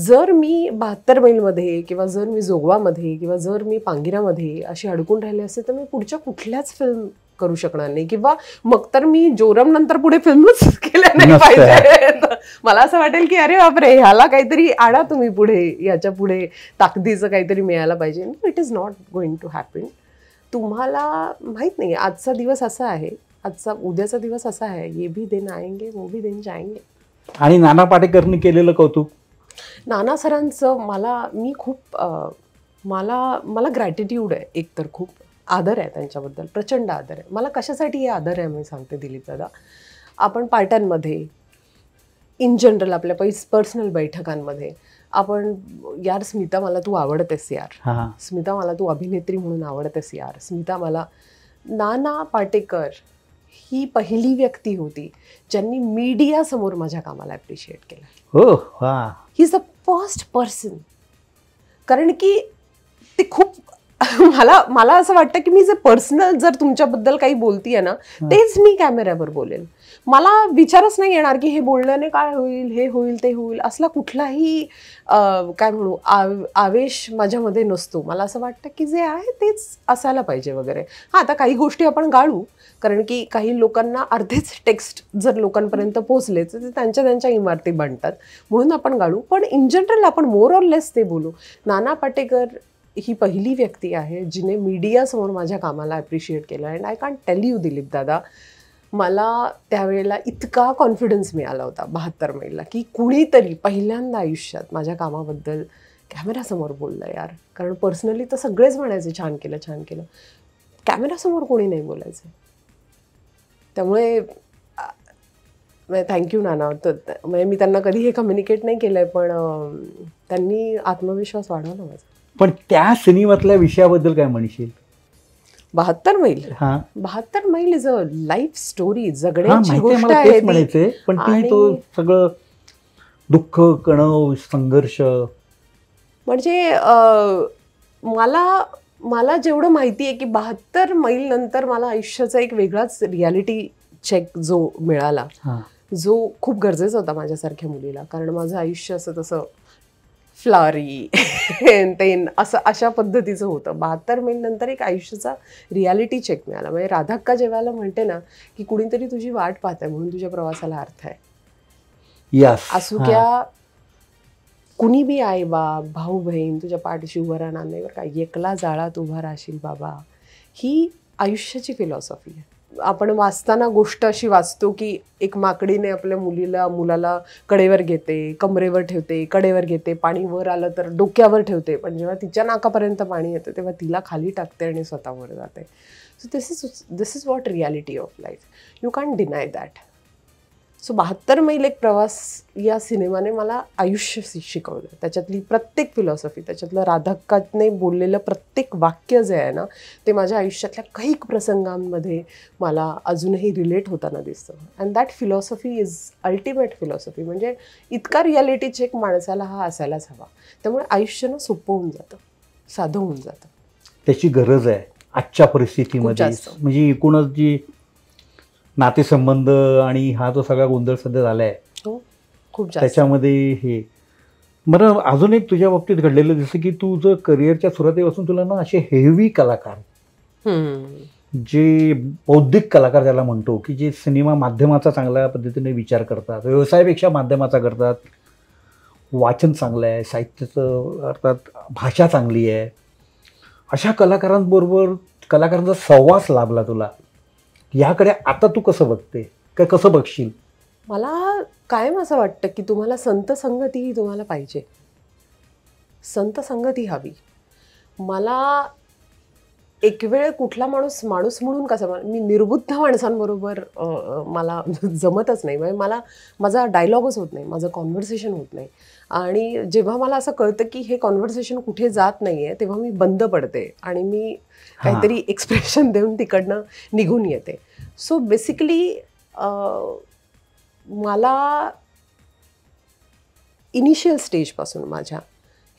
जर मी बहात्तर मैलमध्ये किंवा जर मी जोगवामध्ये किंवा जर मी पांगिरामध्ये अशी अडकून राहिले असते तर मी पुढच्या कुठल्याच फिल्म करू शकणार नाही किंवा मग तर मी जोरम नंतर पुढे फिल्मच केल्या नाही पाहिजे मला असं वाटेल की अरे बापरे ह्याला काहीतरी आणा तुम्ही पुढे याच्या पुढे ताकदीचं काहीतरी मिळायला पाहिजे it is not going to happen तुम्हाला माहीत नाही आजचा दिवस असा आहे आजचा उद्याचा दिवस असा आहे ये भी देन आएंगे वो भी दिन जाएंगे आणि नाना पाटेकरनी केलेलं कौतुक नाना सरांचं मला मी खूप मला मला ग्रॅटिट्यूड आहे एकतर खूप आदर आहे त्यांच्याबद्दल प्रचंड आदर आहे मला कशासाठी हे आदर आहे मी सांगते दिलीप दादा आपण पार्ट्यांमध्ये इन जनरल आपल्या पैस पर्सनल बैठकांमध्ये आपण यार स्मिता मला तू आवडतेस यार स्मिता मला तू अभिनेत्री म्हणून आवडतेस यार स्मिता मला नाना पाटेकर ही पहिली व्यक्ती होती ज्यांनी मीडिया समोर माझ्या कामाला अप्रिशिएट केलं हो he is the first person कारण की ते खूप मला मला असं वाटतं की मी जे पर्सनल जर तुमच्याबद्दल काही बोलतीये ना तेच मी कॅमेऱ्यावर बोलेल मला विचारच नाही येणार की हे बोलण्याने काय होईल हे होईल ते होईल असला कुठलाही काय म्हणू आव आवेश माझ्यामध्ये नसतो मला असं वाटतं की जे आहे तेच असायला पाहिजे वगैरे हां आता काही गोष्टी आपण गाळू कारण की काही लोकांना अर्धेच टेक्स्ट जर लोकांपर्यंत पोहोचले तर ते त्यांच्या त्यांच्या इमारती बांधतात म्हणून आपण गाळू पण इन जनरल आपण मोर ऑर लेस ते बोलू नाना पाटेकर ही पहिली व्यक्ती आहे जिने मीडियासमोर माझ्या कामाला ॲप्रिशिएट केलं and I can't tell you Dilip दादा मला त्यावेळेला इतका कॉन्फिडन्स मिळाला होता बहात्तर मेला की कुणीतरी पहिल्यांदा आयुष्यात माझ्या कामाबद्दल कॅमेरासमोर बोललं यार कारण पर्सनली तर सगळेच म्हणायचे छान केलं छान केलं कॅमेरासमोर कोणी नाही बोलायचं त्यामुळे थँक्यू नाना तर म्हणजे मी त्यांना कधी हे कम्युनिकेट नाही केलं आहे पण त्यांनी आत्मविश्वास वाढवला माझा पण त्या सिनेमातल्या विषयाबद्दल काय म्हणशील बहात्तर मैल बहात्तर मैल इज अ लाईफ स्टोरी जगण्याची गोष्ट म्हणायचे पण ती तो सगळं दुःख कणव संघर्ष म्हणजे मला मला जेवढं माहिती आहे की बहात्तर मैल नंतर मला आयुष्याचा एक वेगळाच रियालिटी चेक जो मिळाला जो खूप गरजेचा होता माझ्यासारख्या मुलीला कारण माझं आयुष्य असं तसं फ्लॉरी तेन असं अशा पद्धतीचं होतं बहात्तर मे नंतर एक आयुष्याचा रियालिटी चेक मिळाला म्हणजे राधाक्का जेव्हाला म्हणते ना की कुणीतरी तुझी वाट पाहत आहे म्हणून तुझ्या प्रवासाला अर्थ आहे असू क्या कुणी बी आई बाप भाऊ बहीण तुझ्या पाठीशी उभं राहणार नाही बरं का एकला जाळात उभा राहशील बाबा ही आयुष्याची फिलॉसॉफी आहे आपण वाचताना गोष्ट अशी वाचतो की एक माकडीने आपल्या मुलीला मुलाला कडेवर घेते कमरेवर ठेवते कडेवर घेते पाणी वर आलं तर डोक्यावर ठेवते पण जेव्हा तिच्या नाकापर्यंत पाणी येतं तेव्हा तिला खाली टाकते आणि स्वतःवर जाते so this is this is what reality of life you can deny that so बहात्तर मैल एक प्रवास या सिनेमाने मला आयुष्य शिकवलं त्याच्यातली प्रत्येक फिलॉसॉफी त्याच्यातलं राधाकाने बोललेलं प्रत्येक वाक्य जे आहे ना ते माझ्या आयुष्यातल्या काही प्रसंगांमध्ये मला अजूनही रिलेट होताना दिसतं and that philosophy is ultimate philosophy म्हणजे इतका रियालिटी चेक माणसाला हा असायलाच हवा त्यामुळे आयुष्य ना सोपं होऊन जातं साधं होऊन जातं त्याची गरज आहे आजच्या परिस्थितीमध्ये म्हणजे एकूणच जी नातेसंबंध आणि हा जो सगळा गोंधळ सध्या झाला आहे हो, खूप त्याच्यामध्ये हे मला अजून एक तुझ्या बाबतीत घडलेलं जसं की तुझं करिअरच्या सुरुवातीपासून तुला ना असे हेवी कलाकार जे बौद्धिक कलाकार ज्याला म्हणतो की जे सिनेमा माध्यमाचा चांगल्या पद्धतीने विचार करतात व्यवसायापेक्षा माध्यमाचा करतात वाचन चांगलं आहे साहित्याचं अर्थात भाषा चांगली आहे अशा कलाकारांबरोबर कलाकारांचा सहवास लाभला तुला ह्याकडे आता तू कसं बघते काय कसं बघशील मला कायम असं वाटतं की तुम्हाला संत संगती ही तुम्हाला पाहिजे संत संगती हवी मला एक वेळ कुठला माणूस माणूस म्हणून कसा मी निर्बुद्ध माणसांबरोबर मला जमतच नाही म्हणजे मला माझा डायलॉगच होत नाही माझं कॉन्व्हर्सेशन होत नाही आणि जेव्हा मला असं कळतं की हे कॉन्व्हर्सेशन कुठे जात नाही आहे तेव्हा मी बंद पडते आणि मी काहीतरी एक्सप्रेशन देऊन तिकडनं निघून येते सो बेसिकली मला इनिशियल स्टेजपासून माझ्या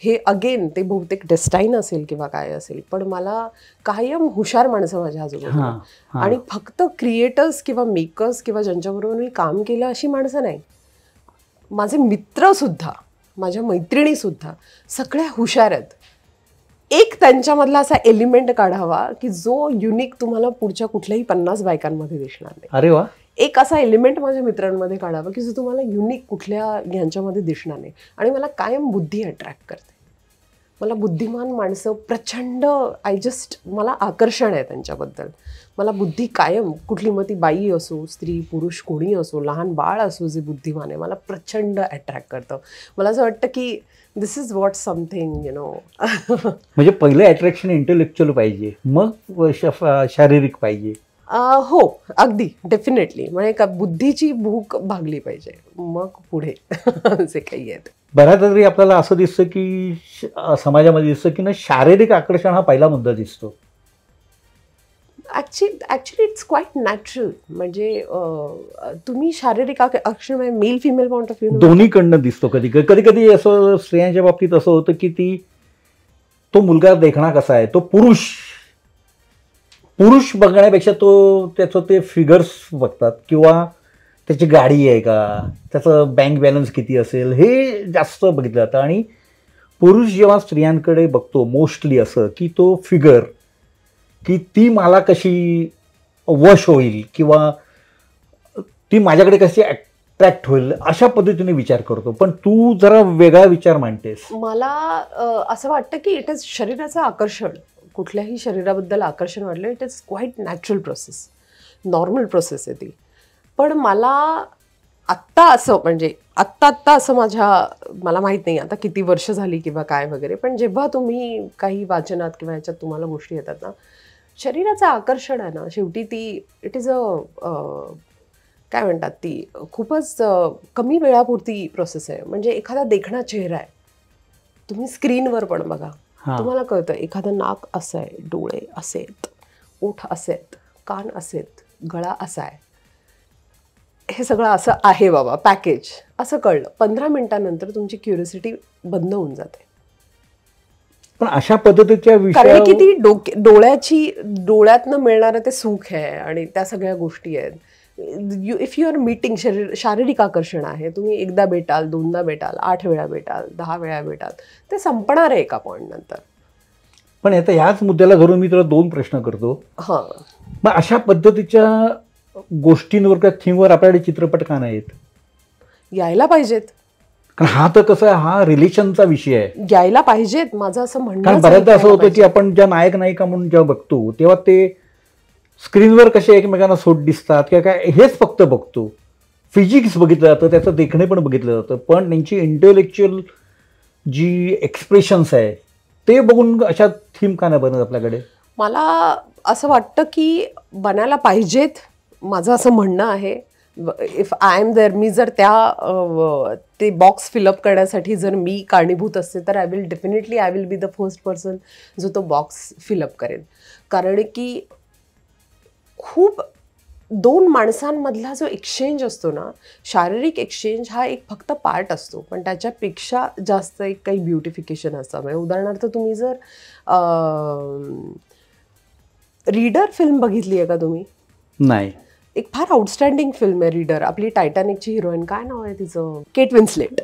हे अगेन ते बहुतेक डेस्टाईन असेल किंवा काय असेल पण मला कायम हुशार माणसं माझ्या आजूबाजूला आणि फक्त क्रिएटर्स किंवा मेकर्स किंवा ज्यांच्याबरोबर मी काम केलं अशी माणसं नाही माझे मित्रसुद्धा माझ्या मैत्रिणीसुद्धा सगळ्या हुशार आहेत एक त्यांच्यामधला असा एलिमेंट काढावा की जो युनिक तुम्हाला पुढच्या कुठल्याही पन्नास बायकांमध्ये दिसणार नाही अरे वा एक असा एलिमेंट माझ्या मित्रांमध्ये काढावा की जो तुम्हाला युनिक कुठल्या ह्यांच्यामध्ये दिसणार नाही आणि मला कायम बुद्धी अट्रॅक्ट करते मला बुद्धिमान माणसं प्रचंड आय जस्ट मला आकर्षण आहे त्यांच्याबद्दल मला बुद्धी कायम कुठली मती बाई असो स्त्री पुरुष कोणी असो लहान बाळ असो जे बुद्धिमान आहे मला प्रचंड अट्रॅक्ट करतं मला असं वाटतं की this is what something you know म्हणजे पहिलं अट्रॅक्शन इंटेलेक्च्युअल पाहिजे मग शारीरिक पाहिजे हो अगदी डेफिनेटली म्हणजे का बुद्धीची भूक भागली पाहिजे मग पुढे जे काही आहेत बऱ्याच तरी आपल्याला असं दिसतं की समाजामध्ये दिसतं की ना शारीरिक आकर्षण हा पहिला मुद्दा दिसतो actually actually it's quite natural म्हणजे तुम्ही शारीरिक आकर्षण म्हणजे male female point of view दोन्हीकडनं दिसतो कधी कधी कधी असं स्त्रियांच्या बाबतीत असं होतं की ती तो मुलगा देखणा कसा आहे तो पुरुष पुरुष बघण्यापेक्षा तो त्याचं ते फिगर्स बघतात किंवा त्याची गाडी आहे का त्याचं बँक बॅलन्स किती असेल हे जास्त बघितलं जातं आणि पुरुष जेव्हा स्त्रियांकडे बघतो मोस्टली असं की तो फिगर की ती मला कशी वश होईल किंवा ती माझ्याकडे कशी अट्रॅक्ट होईल अशा पद्धतीने विचार करतो पण तू जरा वेगळा विचार मांडतेस मला असं वाटतं की इट इज शरीराचं आकर्षण कुठल्याही शरीराबद्दल आकर्षण वाढलं it is quite natural process normal process आहे ती पण मला आत्ता असं म्हणजे आत्ता आत्ता असं माझ्या मला माहीत नाही आता किती वर्ष झाली किंवा काय वगैरे पण जेव्हा तुम्ही काही वाचनात किंवा याच्यात तुम्हाला गोष्टी येतात ना शरीराचं आकर्षण आहे ना शेवटी ती इट इज अ काय म्हणतात ती खूपच कमी वेळापुरती प्रोसेस आहे म्हणजे एखादा देखणा चेहरा आहे तुम्ही स्क्रीनवर पण बघा तुम्हाला कळतं एखादं नाक असं आहे डोळे असेत ओठ असेत कान असेत गळा असा आहे हे सगळं असं आहे बाबा पॅकेज असं कळलं पंधरा मिनिटांनंतर तुमची क्युरिसिटी बंद होऊन जाते पण अशा पद्धतीच्या कारण किती डोक्या डोळ्याची डोळ्यातनं मिळणारं ते सुख आहे आणि त्या सगळ्या गोष्टी आहेत यू इफ आर मीटिंग शरीर शारीरिक आकर्षण आहे तुम्ही एकदा भेटाल दोनदा भेटाल आठ वेळा भेटाल दहा वेळा भेटाल ते संपणार आहे एका पॉईंट नंतर पण आता ह्याच मुद्द्याला धरून मी तुला दोन प्रश्न करतो हां मग अशा पद्धतीच्या गोष्टींवर किंवा थीमवर आपल्याकडे चित्रपट का नाहीत यायला पाहिजेत कारण हा तर कसं आहे हा रिलेशनचा विषय आहे यायला पाहिजेत माझं असं म्हणणं बऱ्याचदा असं होतं की आपण ज्या नायक नायिका म्हणून जेव्हा बघतो तेव्हा ते स्क्रीनवर कसे एकमेकांना सोट दिसतात किंवा काय हेच फक्त बघतो फिजिक्स बघितलं जातं त्याचं देखणे पण बघितलं जातं पण त्यांची इंटेलेक्च्युअल जी एक्सप्रेशन्स आहे ते बघून अशा थीम का नाही बनत आपल्याकडे मला असं वाटतं की बनायला पाहिजेत माझं असं म्हणणं आहे इफ आय एम देअर मी जर त्या ते बॉक्स फिलअप करण्यासाठी जर मी कारणीभूत असते तर I will definitely I will be the first person जो तो बॉक्स फिलअप करेल कारण की खूप दोन माणसांमधला जो एक्सचेंज असतो ना शारीरिक एक्सचेंज हा एक फक्त पार्ट असतो पण त्याच्यापेक्षा जास्त एक काही ब्युटिफिकेशन असतं म्हणजे उदाहरणार्थ तुम्ही जर रीडर फिल्म बघितली आहे का तुम्ही नाही एक फार आउटस्टँडिंग फिल्म आहे रीडर आपली टायटॅनिकची हिरोईन काय नाव आहे तिचं केट विन्सलेट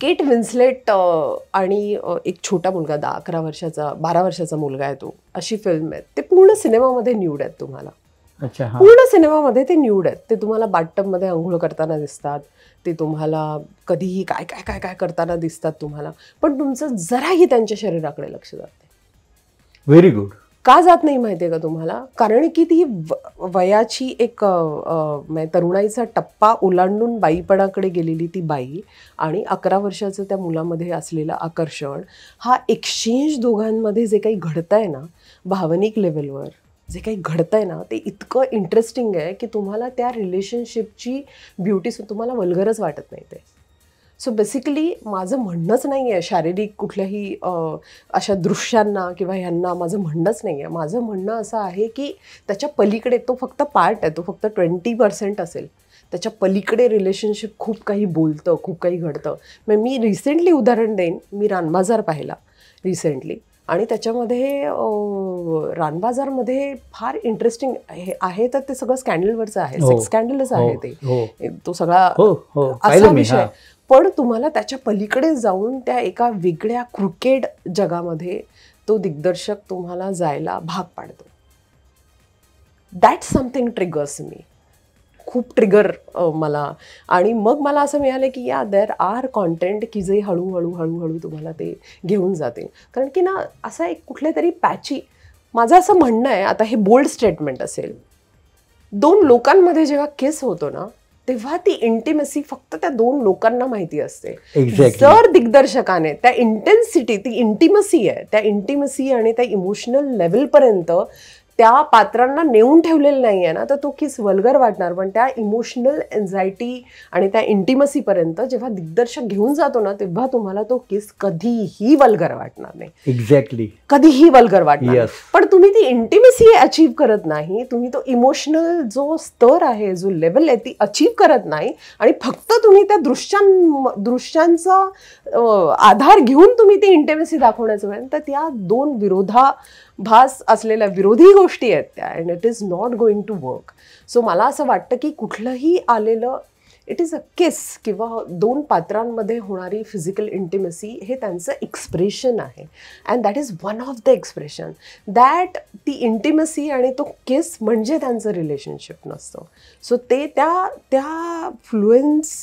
केट विन्सलेट आणि एक छोटा मुलगा दहा अकरा वर्षाचा बारा वर्षाचा मुलगा आहे तो अशी फिल्म आहे ते पूर्ण सिनेमामध्ये निवड आहेत तुम्हाला पूर्ण सिनेमामध्ये ते न्यूड आहेत ते तुम्हाला मध्ये आंघोळ करताना दिसतात ते तुम्हाला कधीही काय काय काय काय करताना दिसतात तुम्हाला पण तुमचं जराही त्यांच्या शरीराकडे लक्ष जात व्हेरी गुड का जात नाही माहिती आहे का तुम्हाला कारण की ती वयाची एक म्हणजे तरुणाईचा टप्पा ओलांडून बाईपणाकडे गेलेली ती बाई आणि अकरा वर्षाचं त्या मुलामध्ये असलेलं आकर्षण हा एक्सचेंज दोघांमध्ये जे काही घडतंय ना भावनिक लेवलवर जे काही आहे ना ते इतकं इंटरेस्टिंग आहे की तुम्हाला त्या रिलेशनशिपची ब्युटी तुम्हाला वल्गरच वाटत नाही ते सो बेसिकली माझं म्हणणंच नाही आहे शारीरिक कुठल्याही अशा दृश्यांना किंवा ह्यांना माझं म्हणणंच नाही आहे माझं म्हणणं असं आहे की त्याच्या पलीकडे तो फक्त पार्ट आहे तो फक्त ट्वेंटी पर्सेंट असेल त्याच्या पलीकडे रिलेशनशिप खूप काही बोलतं खूप काही घडतं मग मी रिसेंटली उदाहरण देईन मी रानबाजार पाहिला रिसेंटली आणि त्याच्यामध्ये रानबाजारमध्ये फार इंटरेस्टिंग आहे तर ते सगळं स्कॅन्डलवरचं आहे सेक्स स्कॅन्डलच हो. आहे हो. ते हो. तो सगळा असा विषय पण तुम्हाला त्याच्या पलीकडे जाऊन त्या एका वेगळ्या क्रिकेट जगामध्ये तो दिग्दर्शक तुम्हाला जायला भाग पाडतो दॅट समथिंग ट्रिगर्स मी खूप ट्रिगर मला आणि मग मला असं मिळालं की या देर आर कॉन्टेंट की जे हळूहळू हळूहळू तुम्हाला ते घेऊन जाते कारण की ना असा एक कुठल्या तरी पॅची माझं असं म्हणणं आहे आता हे बोल्ड स्टेटमेंट असेल दोन लोकांमध्ये जेव्हा केस होतो ना तेव्हा ती इंटिमेसी फक्त त्या दोन लोकांना माहिती असते सर जर दिग्दर्शकाने त्या इंटेन्सिटी ती इंटिमसी आहे त्या इंटिमसी आणि त्या इमोशनल लेवलपर्यंत त्या पात्रांना नेऊन ठेवलेलं नाही आहे ना तर तो किस वल्गर वाटणार पण त्या इमोशनल एन्झायटी आणि त्या इंटिमसीपर्यंत जेव्हा दिग्दर्शक घेऊन जातो ना तेव्हा तुम्हाला तो किस कधीही वल्गर वाटणार नाही एक्झॅक्टली exactly. कधीही वल्गर वाटणार yes. पण तुम्ही ती इंटिमसी अचीव्ह करत नाही तुम्ही तो इमोशनल जो स्तर आहे जो लेवल आहे ती अचीव्ह करत नाही आणि फक्त तुम्ही त्या दृश्यां दृश्यांचा आधार घेऊन तुम्ही ती इंटिमसी दाखवण्याचा तर त्या दोन विरोधा भास असलेल्या विरोधी गोष्टी आहेत त्या and it is not going to work so मला असं वाटतं की कुठलंही आलेलं इट इज अ किस किंवा दोन पात्रांमध्ये होणारी फिजिकल इंटिमसी हे त्यांचं एक्सप्रेशन आहे and that is one of the expression that ती इंटिमसी आणि तो किस म्हणजे त्यांचं रिलेशनशिप नसतं सो ते त्या त्या फ्लुएन्स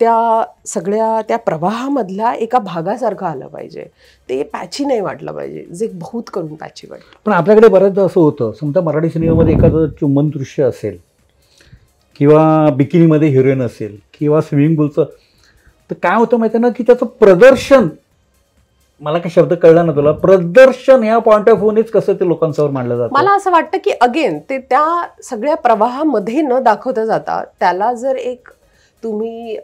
त्या सगळ्या त्या प्रवाहामधला एका भागासारखं आलं पाहिजे ते पॅची नाही वाटलं पाहिजे जे बहुत करून पॅची वाटलं पण आपल्याकडे बऱ्याचदा असं होतं समजा मराठी सिनेमामध्ये एखादं चुंबन दृश्य असेल किंवा बिकिनीमध्ये हिरोईन असेल किंवा स्विमिंग पूलचं तर काय होतं माहिती ना की त्याचं प्रदर्शन मला काही शब्द कळला ना तुला प्रदर्शन या पॉइंट ऑफ व्ह्यूनेच कसं ते लोकांसमोर मांडलं जातं मला असं वाटतं की अगेन ते त्या सगळ्या प्रवाहामध्ये न दाखवता जाता त्याला जर एक तुम्ही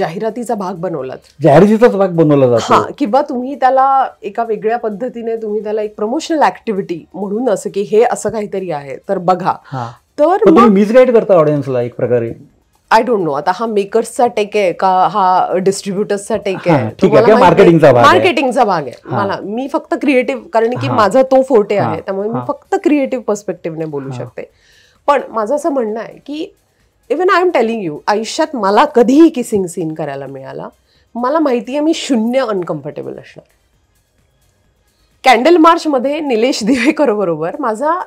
जाहिरातीचा भाग बनवलात जाहिरातीचाच भाग बनवला जातो किंवा तुम्ही त्याला एका वेगळ्या पद्धतीने तुम्ही त्याला एक प्रमोशनल ऍक्टिव्हिटी म्हणून असं की हे असं काहीतरी आहे तर बघा तर मिसगाईड करता ऑडियन्सला एक प्रकारे आय डोंट नो आता हा मेकर्सचा टेक आहे का हा डिस्ट्रीब्युटर्सचा टेक आहे मार्केटिंगचा मार्केटिंगचा भाग आहे मला मी फक्त क्रिएटिव्ह कारण की माझा तो फोटे आहे त्यामुळे मी फक्त क्रिएटिव्ह पर्स्पेक्टिव्हने बोलू शकते पण माझं असं म्हणणं आहे की even I am telling you आयुष्यात मला कधीही किसिंग सीन करायला मिळाला मला माहिती आहे मी शून्य अनकम्फर्टेबल असणार कॅन्डल मध्ये निलेश दिवेकर बरोबर माझा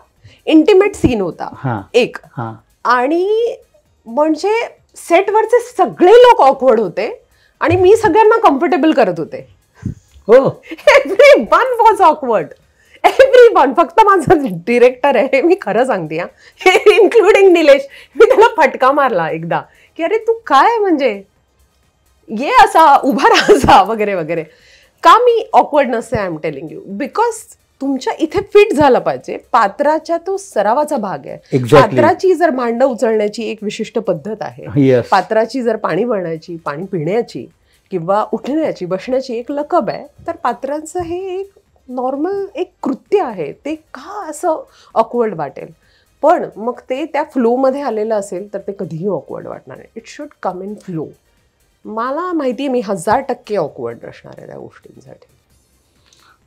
इंटिमेट सीन होता एक आणि म्हणजे सेटवरचे सगळे लोक ऑकवर्ड होते आणि मी सगळ्यांना कम्फर्टेबल करत होते हो everyone was awkward everyone फक्त माझं डिरेक्टर आहे मी खरं सांगते या हे इन्क्लुडिंग निलेश मी त्याला फटका मारला एकदा की अरे तू काय म्हणजे ये असा उभा राहा वगैरे वगैरे का मी ऑकवर्ड नसते I am telling you because तुमच्या इथे फिट झालं पाहिजे पात्राच्या तो सरावाचा भाग आहे exactly. पात्राची जर मांड उचलण्याची एक विशिष्ट पद्धत आहे yes. पात्राची जर पाणी भरण्याची पाणी पिण्याची किंवा उठण्याची बसण्याची एक लकब आहे तर पात्रांचं हे एक नॉर्मल एक कृत्य आहे ते का असं ऑकवर्ड वाटेल पण मग ते त्या फ्लोमध्ये आलेलं असेल तर ते कधीही ऑकवर्ड वाटणार नाही it should come in flow मला माहिती आहे मी हजार टक्के ऑकवर्ड असणार आहे त्या गोष्टींसाठी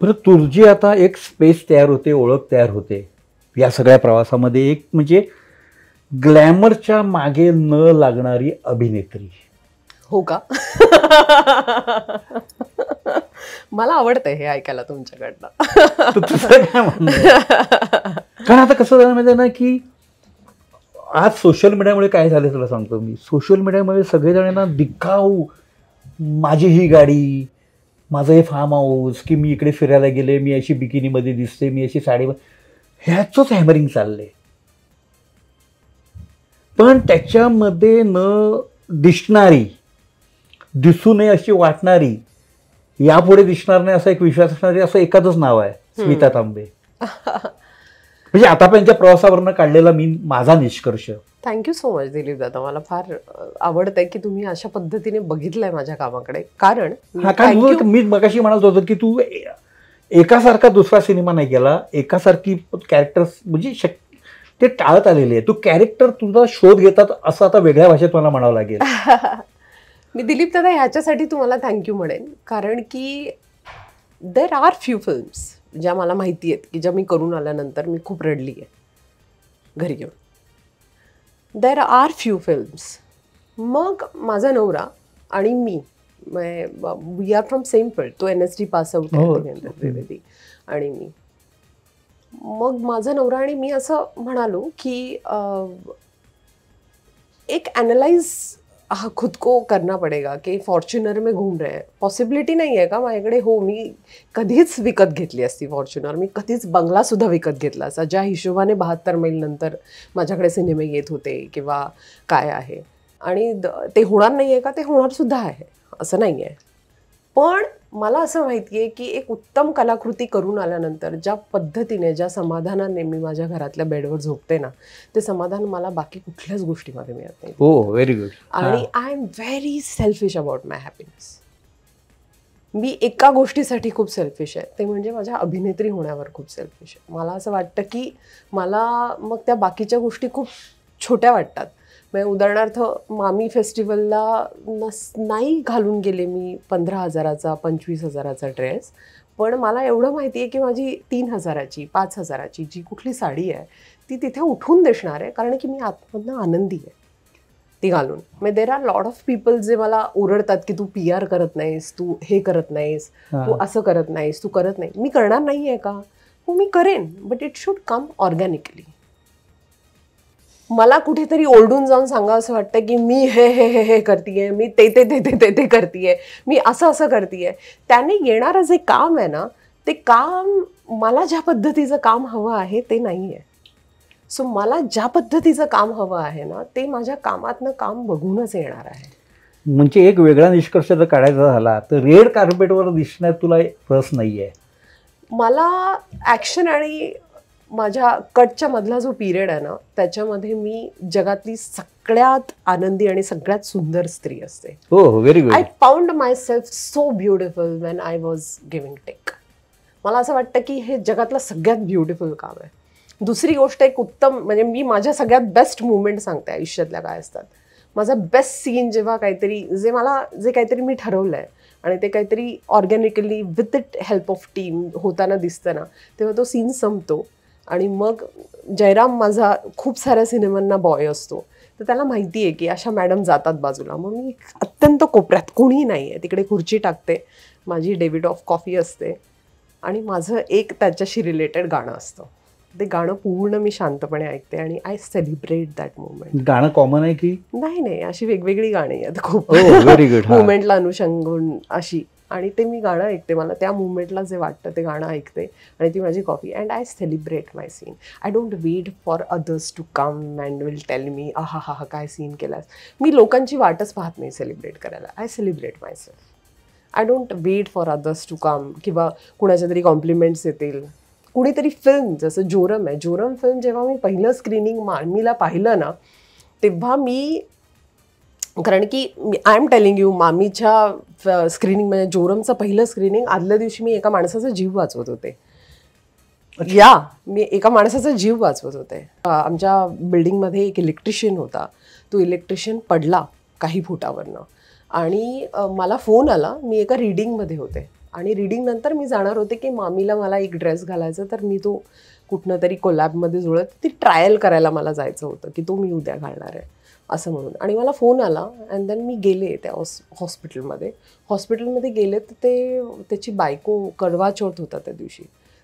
बरं तुझी आता एक स्पेस तयार होते ओळख तयार होते या सगळ्या प्रवासामध्ये एक म्हणजे ग्लॅमरच्या मागे न लागणारी अभिनेत्री हो का मला आवडतंय हे ऐकायला तुमच्याकडनं कारण आता कसं झालं माहिती ना की आज सोशल मीडियामुळे काय झालं तुला सांगतो मी सोशल मीडियामुळे सगळेजणांना दिखाऊ माझी ही गाडी माझं हे फार्म हाऊस की मी इकडे फिरायला गेले मी अशी बिकिनीमध्ये दिसते मी अशी साडी ह्याचंच हॅमरिंग चाललंय पण त्याच्यामध्ये न दिसणारी दिसू नये अशी वाटणारी यापुढे दिसणार नाही असा एक विश्वास असणारी असं एकाच नाव आहे स्मिता तांबे म्हणजे आता प्रवासावरनं काढलेला मी माझा निष्कर्ष थँक्यू सो मच दिलीप दादा मला फार आवडत की तुम्ही अशा पद्धतीने बघितलंय माझ्या कामाकडे कारण मी मगाशी म्हणत होतो की तू एकासारखा दुसरा सिनेमा नाही केला एकासारखी कॅरेक्टर्स म्हणजे ते टाळत आलेले आहे तू कॅरेक्टर तुझा शोध घेतात असं आता वेगळ्या भाषेत मला म्हणावं लागेल मी दिलीप दादा ह्याच्यासाठी तुम्हाला थँक्यू म्हणेन कारण की देर आर फ्यू फिल्म्स ज्या मला माहिती आहेत की ज्या मी करून आल्यानंतर मी खूप रडली आहे घरी येऊन देर आर फ्यू फिल्म्स मग माझा नवरा आणि मी we are from same field तो N S D pass out Trivedi आणि मी मग माझा नवरा आणि मी असं म्हणालो की एक ॲनलाइज हा खुद को करना पडेगा की फॉर्च्युनर मी घुम रहे पॉसिबिलिटी नाही आहे का माझ्याकडे हो मी कधीच विकत घेतली असती फॉर्च्युनर मी कधीच बंगलासुद्धा विकत घेतला असता ज्या हिशोबाने बहात्तर मैलनंतर माझ्याकडे सिनेमे येत होते किंवा काय आहे आणि ते होणार नाही आहे का ते होणारसुद्धा आहे असं नाही आहे पण मला असं माहिती आहे की एक उत्तम कलाकृती करून आल्यानंतर ज्या पद्धतीने ज्या समाधानाने मी माझ्या घरातल्या बेडवर झोपते ना ते समाधान मला बाकी कुठल्याच गोष्टीमध्ये मिळत नाही हो व्हेरी गुड आणि I am very selfish about my happiness मी एका गोष्टीसाठी खूप सेल्फिश आहे ते म्हणजे माझ्या अभिनेत्री होण्यावर खूप सेल्फिश आहे मला असं वाटतं की मला मग त्या बाकीच्या गोष्टी खूप छोट्या वाटतात म्हणजे उदाहरणार्थ मामी फेस्टिवलला नस नाही घालून गेले मी पंधरा हजाराचा पंचवीस हजाराचा ड्रेस पण मला एवढं माहिती आहे की माझी तीन हजाराची पाच हजाराची जी कुठली साडी आहे ती तिथे उठून दिसणार आहे कारण की मी आतमधनं आनंदी आहे ती घालून मग there are lot of people जे मला ओरडतात की तू पी आर करत नाहीस तू हे करत नाहीस तू असं करत नाहीस तू करत नाही मी करणार नाही आहे का हो मी करेन but it should come organically मला कुठेतरी ओरडून जाऊन सांगा असं वाटतं की मी हे हे हे हे करते मी ते ते ते ते ते करतीये मी असं असं करते त्याने येणारं जे काम आहे ना ते काम मला ज्या पद्धतीचं काम हवं आहे ते नाही आहे सो मला ज्या पद्धतीचं काम हवं आहे ना ते माझ्या कामातनं काम बघूनच येणार आहे म्हणजे एक वेगळा निष्कर्ष जर काढायचा झाला तर रेड कार्पेटवर दिसण्यात तुला रस नाही आहे मला ॲक्शन आणि माझ्या कटच्या मधला जो पिरियड आहे ना त्याच्यामध्ये मी जगातली सगळ्यात आनंदी आणि सगळ्यात सुंदर स्त्री असते very good I found myself so beautiful when I was giving take मला असं वाटतं की हे जगातलं सगळ्यात ब्युटिफुल काम आहे दुसरी गोष्ट एक उत्तम म्हणजे मी माझ्या सगळ्यात बेस्ट मुवमेंट सांगते आयुष्यातल्या काय असतात माझा बेस्ट सीन जेव्हा काहीतरी जे मला जे काहीतरी मी ठरवलं आहे आणि ते काहीतरी organically with it help of team होताना दिसतं ना तेव्हा तो सीन संपतो आणि मग जयराम माझा खूप साऱ्या सिनेमांना बॉय असतो तर त्याला माहिती आहे की अशा मॅडम जातात बाजूला म्हणून मी अत्यंत कोपऱ्यात कोणी नाही आहे तिकडे खुर्ची टाकते माझी डेव्हिड ऑफ कॉफी असते आणि माझं एक त्याच्याशी रिलेटेड गाणं असतं ते गाणं पूर्ण मी शांतपणे ऐकते आणि आय सेलिब्रेट दॅट मुवमेंट गाणं कॉमन आहे की नाही नाही अशी वेगवेगळी गाणी आहेत oh, खूप मुवमेंटला अनुषंगून अशी आणि ते मी गाणं ऐकते मला त्या मुवमेंटला जे वाटतं ते गाणं ऐकते आणि ती माझी coffee and I celebrate my scene I don't wait for others to come and will tell me हा हा हा काय सीन केलास मी लोकांची वाटच पाहत नाही सेलिब्रेट करायला I celebrate myself I don't wait for others to come किंवा कुणाच्या तरी कॉम्प्लिमेंट्स येतील कुणीतरी फिल्म जसं जोरम आहे जोरम फिल्म जेव्हा मी पहिलं स्क्रीनिंग मार्मीला पाहिलं ना तेव्हा मी कारण की आय एम टेलिंग यू मामीच्या स्क्रीनिंग म्हणजे जोरमचं पहिलं स्क्रीनिंग आदल्या दिवशी मी एका माणसाचा जीव वाचवत होते या मी एका माणसाचा जीव वाचवत होते आमच्या बिल्डिंगमध्ये एक इलेक्ट्रिशियन होता तो इलेक्ट्रिशियन पडला काही फुटावरनं आणि मला फोन आला मी एका रिडिंगमध्ये होते आणि रिडिंगनंतर मी जाणार होते की मामीला मला एक ड्रेस घालायचा तर मी तो कुठनं तरी कोलॅबमध्ये जुळत ती ट्रायल करायला मला जायचं होतं की तो मी उद्या घालणार आहे असं म्हणून आणि मला फोन आला अँड देन मी गेले त्या हॉस हॉस्पिटलमध्ये हॉस्पिटलमध्ये गेले तर ते त्याची बायको कडवा चौथ होता त्या दिवशी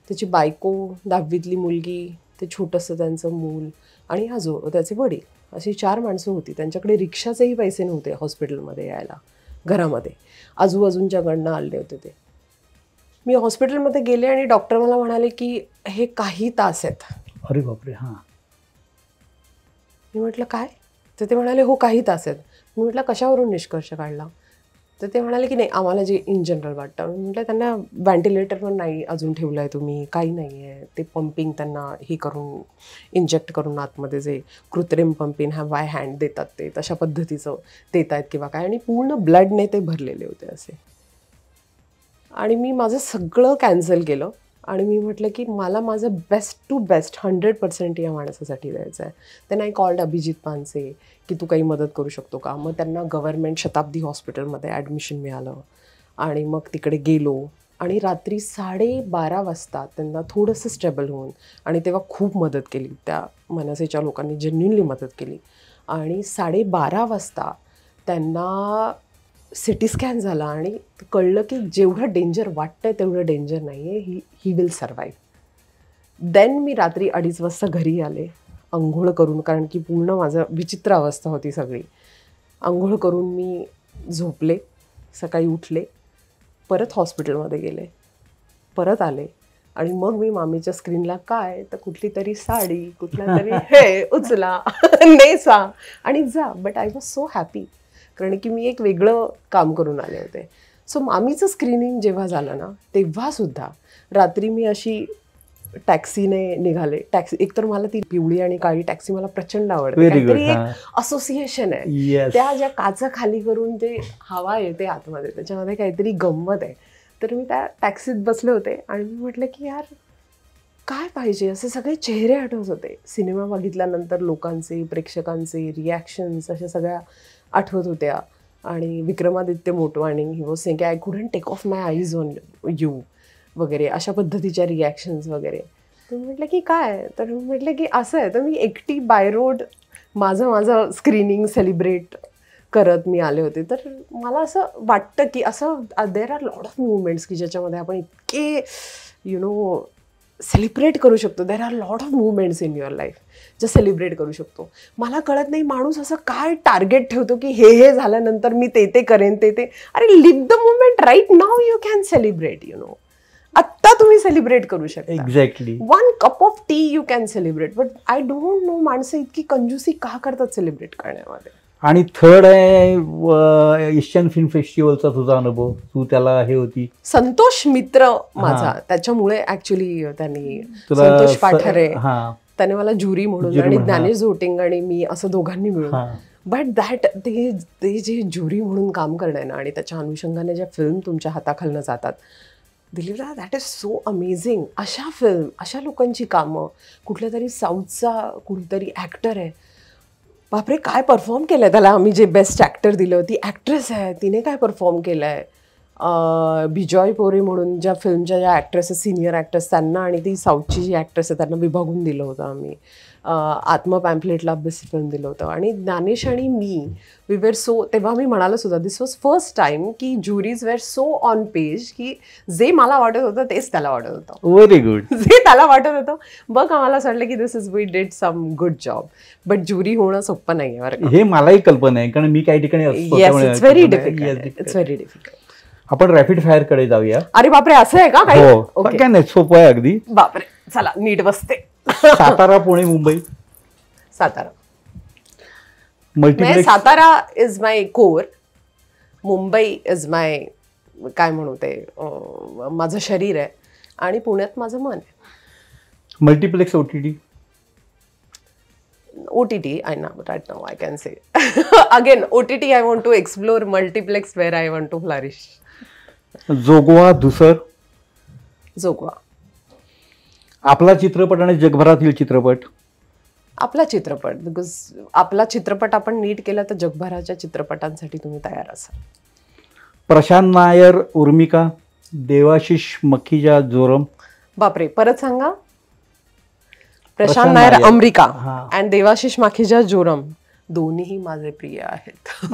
त्याची बायको दहावीतली मुलगी ते छोटंसं त्यांचं मूल आणि हा जो त्याचे वडील अशी चार माणसं होती त्यांच्याकडे रिक्षाचेही पैसे नव्हते हॉस्पिटलमध्ये यायला घरामध्ये आजूबाजूंच्याकडनं आले होते ते मी हॉस्पिटलमध्ये गेले आणि डॉक्टर मला म्हणाले की हे काही तास आहेत अरे बापरे हां मी म्हटलं काय तर ते म्हणाले हो काही तास आहेत मी म्हटलं कशावरून निष्कर्ष काढला तर ते म्हणाले की नाही आम्हाला जे इन जनरल वाटतं म्हटलं त्यांना पण नाही अजून ठेवलं आहे तुम्ही काही नाही आहे ते पंपिंग त्यांना हे करून इंजेक्ट करून आतमध्ये जे कृत्रिम पंपिंग हा बाय हँड देतात ते तशा पद्धतीचं देत आहेत किंवा काय आणि पूर्ण ब्लडने ते भरलेले होते असे आणि मी माझं सगळं कॅन्सल केलं आणि मी म्हटलं की मला माझं best to best hundred percent या माणसासाठी द्यायचं आहे त्यांना आय कॉल्ड अभिजित पानसे की तू काही मदत करू शकतो का मग त्यांना गव्हर्नमेंट शताब्दी हॉस्पिटलमध्ये ॲडमिशन मिळालं आणि मग तिकडे गेलो आणि रात्री साडेबारा वाजता त्यांना थोडंसं स्टेबल होऊन आणि तेव्हा खूप मदत केली त्या मनसेच्या लोकांनी जेन्युनली मदत केली आणि साडेबारा वाजता त्यांना सिटी स्कॅन झाला आणि कळलं की जेवढं डेंजर वाटतं तेवढं डेंजर नाही आहे he he will survive then मी रात्री अडीच वाजता घरी आले आंघोळ करून कारण की पूर्ण माझं विचित्र अवस्था होती सगळी आंघोळ करून मी झोपले सकाळी उठले परत हॉस्पिटलमध्ये गेले परत आले आणि मग मी मामीच्या स्क्रीनला काय तर कुठली तरी साडी कुठला तरी हे उचला नेसा आणि जा but I was so happy कारण की मी एक वेगळं काम करून आले होते सो मामीचं स्क्रीनिंग जेव्हा झालं ना तेव्हासुद्धा रात्री मी अशी टॅक्सीने निघाले टॅक्सी एकतर मला ती पिवळी आणि काळी टॅक्सी मला प्रचंड आवडते तरी एक असोसिएशन आहे त्या ज्या काचा खाली करून जे हवा येते आतमध्ये त्याच्यामध्ये काहीतरी गंमत आहे तर मी त्या टॅक्सीत बसले होते आणि मी म्हटलं की यार काय पाहिजे असे सगळे चेहरे आठवत होते सिनेमा बघितल्यानंतर लोकांचे प्रेक्षकांचे रिॲक्शन्स अशा सगळ्या आठवत होत्या आणि Vikramaditya Motwani he was sang I couldn't take off my eyes on you वगैरे अशा पद्धतीच्या रिॲक्शन्स वगैरे तर म्हटलं की काय तर म्हटलं की असं आहे तर मी एकटी बाय रोड माझं माझं स्क्रीनिंग सेलिब्रेट करत मी आले होते तर मला असं वाटतं की असं there are lot of moments की ज्याच्यामध्ये आपण इतके यु नो सेलिब्रेट करू शकतो there are lot of moments in your life ज्या सेलिब्रेट करू शकतो मला कळत नाही माणूस असं काय टार्गेट ठेवतो की हे हे झाल्यानंतर मी ते ते करेन ते ते अरे live the moment right now you can celebrate you know आत्ता तुम्ही सेलिब्रेट करू शकता exactly one cup of tea you can celebrate but I don't know माणसं इतकी कंजूसी का करतात सेलिब्रेट करण्यामध्ये आणि थर्ड आहे एशियन फिल्म फेस्टिवलचा तुझा अनुभव तू त्याला हे होती संतोष मित्र माझा त्याच्यामुळे ऍक्च्युली त्यांनी संतोष पाठारे त्याने मला ज्युरी म्हणून आणि ज्ञानेश झोटिंग आणि मी असं दोघांनी मिळून बट दॅट ते ते जे ज्युरी म्हणून काम करणं ना आणि त्याच्या अनुषंगाने ज्या फिल्म तुमच्या हाताखालनं जातात दादा दॅट इज सो अमेझिंग अशा फिल्म अशा लोकांची कामं कुठल्या तरी साऊथचा कुठतरी ॲक्टर आहे बापरे काय परफॉर्म केलं आहे त्याला आम्ही जे बेस्ट ॲक्टर दिलं ती ॲक्ट्रेस आहे तिने काय परफॉर्म केलं आहे भिजॉय पोरी म्हणून ज्या फिल्मच्या ज्या आहेत सिनियर ॲक्ट्रेस त्यांना आणि ती साऊथची जी ॲक्ट्रेस आहे त्यांना विभागून दिलं होतं आम्ही आत्मा पॅम्पलेटला बेस्ट फिल्म दिलं होतं आणि ज्ञानेश आणि मी वी वेर सो तेव्हा मी म्हणालो सुद्धा दिस वॉज फर्स्ट टाईम की juries were so on page की जे मला वाटत होतं तेच त्याला वाटत होतं व्हेरी गुड जे त्याला वाटत होतं बघ आम्हाला असं वाटलं की this is we did some good job but jury होणं सोपं नाही आहे हे मलाही कल्पना आहे कारण मी काही ठिकाणी it's very difficult it's very difficult आपण रॅपिड फायर कडे जाऊया अरे बापरे असं आहे का काही हो. काय नाही सोपं आहे अगदी बापरे चला नीट बसते सातारा पुणे मुंबई सातारा म्हणजे Satara is my core Mumbai is my काय म्हणू ते माझं शरीर आहे आणि पुण्यात माझं मन आहे multiplex OTT O T T I ना right no I can say again O T T I want to explore multiplex where I want to flourish Jogwa Dhusar Jogwa आपला चित्रपट आणि जगभरातील चित्रपट आपला चित्रपट बिकॉज आपला चित्रपट आपण नीट केला तर जगभराच्या चित्रपटांसाठी तुम्ही तयार असाल प्रशांत नायर उर्मिका देवाशिष मखीजा जोरम बापरे परत सांगा प्रशांत नायर अमरिका अँड देवाशिष माखीजा जोरम दोन्हीही माझे प्रिय आहेत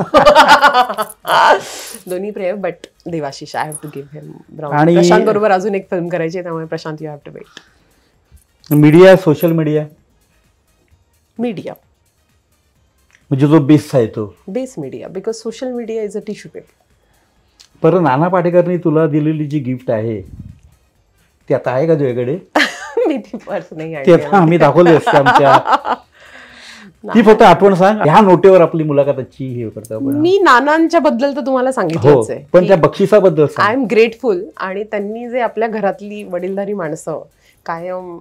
दोन्ही प्रिय but Devashish I have to give him Prashant बरोबर अजून एक फिल्म करायची आहे त्यामुळे Prashant you have to wait media social media media म्हणजे जो बेस आहे तो base media because social media is a tissue paper पर नाना पाटेकरनी तुला दिलेली जी गिफ्ट आहे ती आता आहे का तुझ्याकडे मी ती पर्स नाही आहे आम्ही दाखवली असते आमच्या ती फक्त आठवण सांग ह्या नोटेवर आपली मुलाखतची हे करतो मी नानांच्या बद्दल तर तुम्हाला सांगितलंच हो, आहे पण त्या बक्षिसाबद्दल आय एम ग्रेटफुल आणि त्यांनी जे आपल्या घरातली वडीलधारी माणसं कायम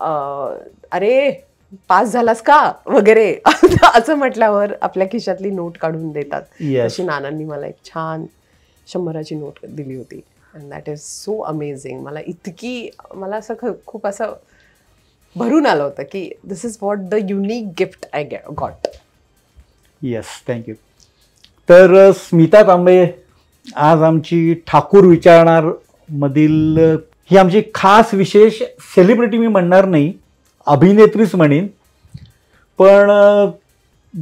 अरे पास झालास का वगैरे असं म्हटल्यावर आपल्या खिशातली नोट काढून देतात अशी नानांनी मला एक छान शंभराची नोट दिली होती and that is so amazing मला इतकी मला असं खूप असं भरून आलं होतं की this is what the unique gift I गे गॉट येस थँक्यू तर स्मिता तांबे आज आमची ठाकूर विचारणार मधील ही आमची खास विशेष सेलिब्रिटी मी म्हणणार नाही अभिनेत्रीच म्हणेन पण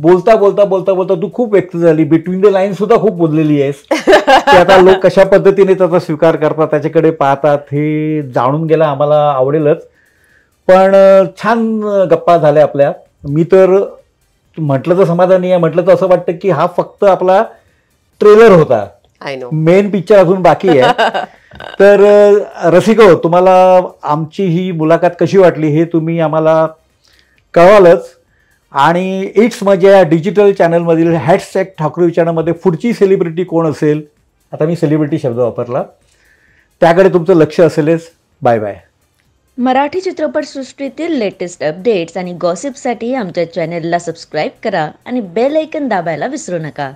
बोलता बोलता बोलता बोलता तू खूप व्यक्त झाली बिटवीन द लाईन सुद्धा खूप बोललेली आहेस की आता लोक कशा पद्धतीने त्याचा स्वीकार करतात त्याच्याकडे पाहतात हे जाणून गेला आम्हाला आवडेलच पण छान गप्पा झाल्या आपल्या मी तर म्हटलं तर समाधानी आहे म्हटलं तर असं वाटतं की हा फक्त आपला ट्रेलर होता मेन पिक्चर अजून बाकी आहे तर रसिको तुम्हाला आमची ही मुलाखत कशी वाटली हे तुम्ही आम्हाला कळवालच आणि इट्स या डिजिटल चॅनलमधील हॅशटॅग ठाकरे विचारामध्ये पुढची सेलिब्रिटी कोण असेल आता मी सेलिब्रिटी शब्द वापरला त्याकडे तुमचं लक्ष असेलच बाय बाय मराठी चित्रपटसृष्टीतील लेटेस्ट अपडेट्स आणि गॉसिपसाठी आमच्या चॅनेलला सबस्क्राईब करा आणि बेल ऐकन दाबायला विसरू नका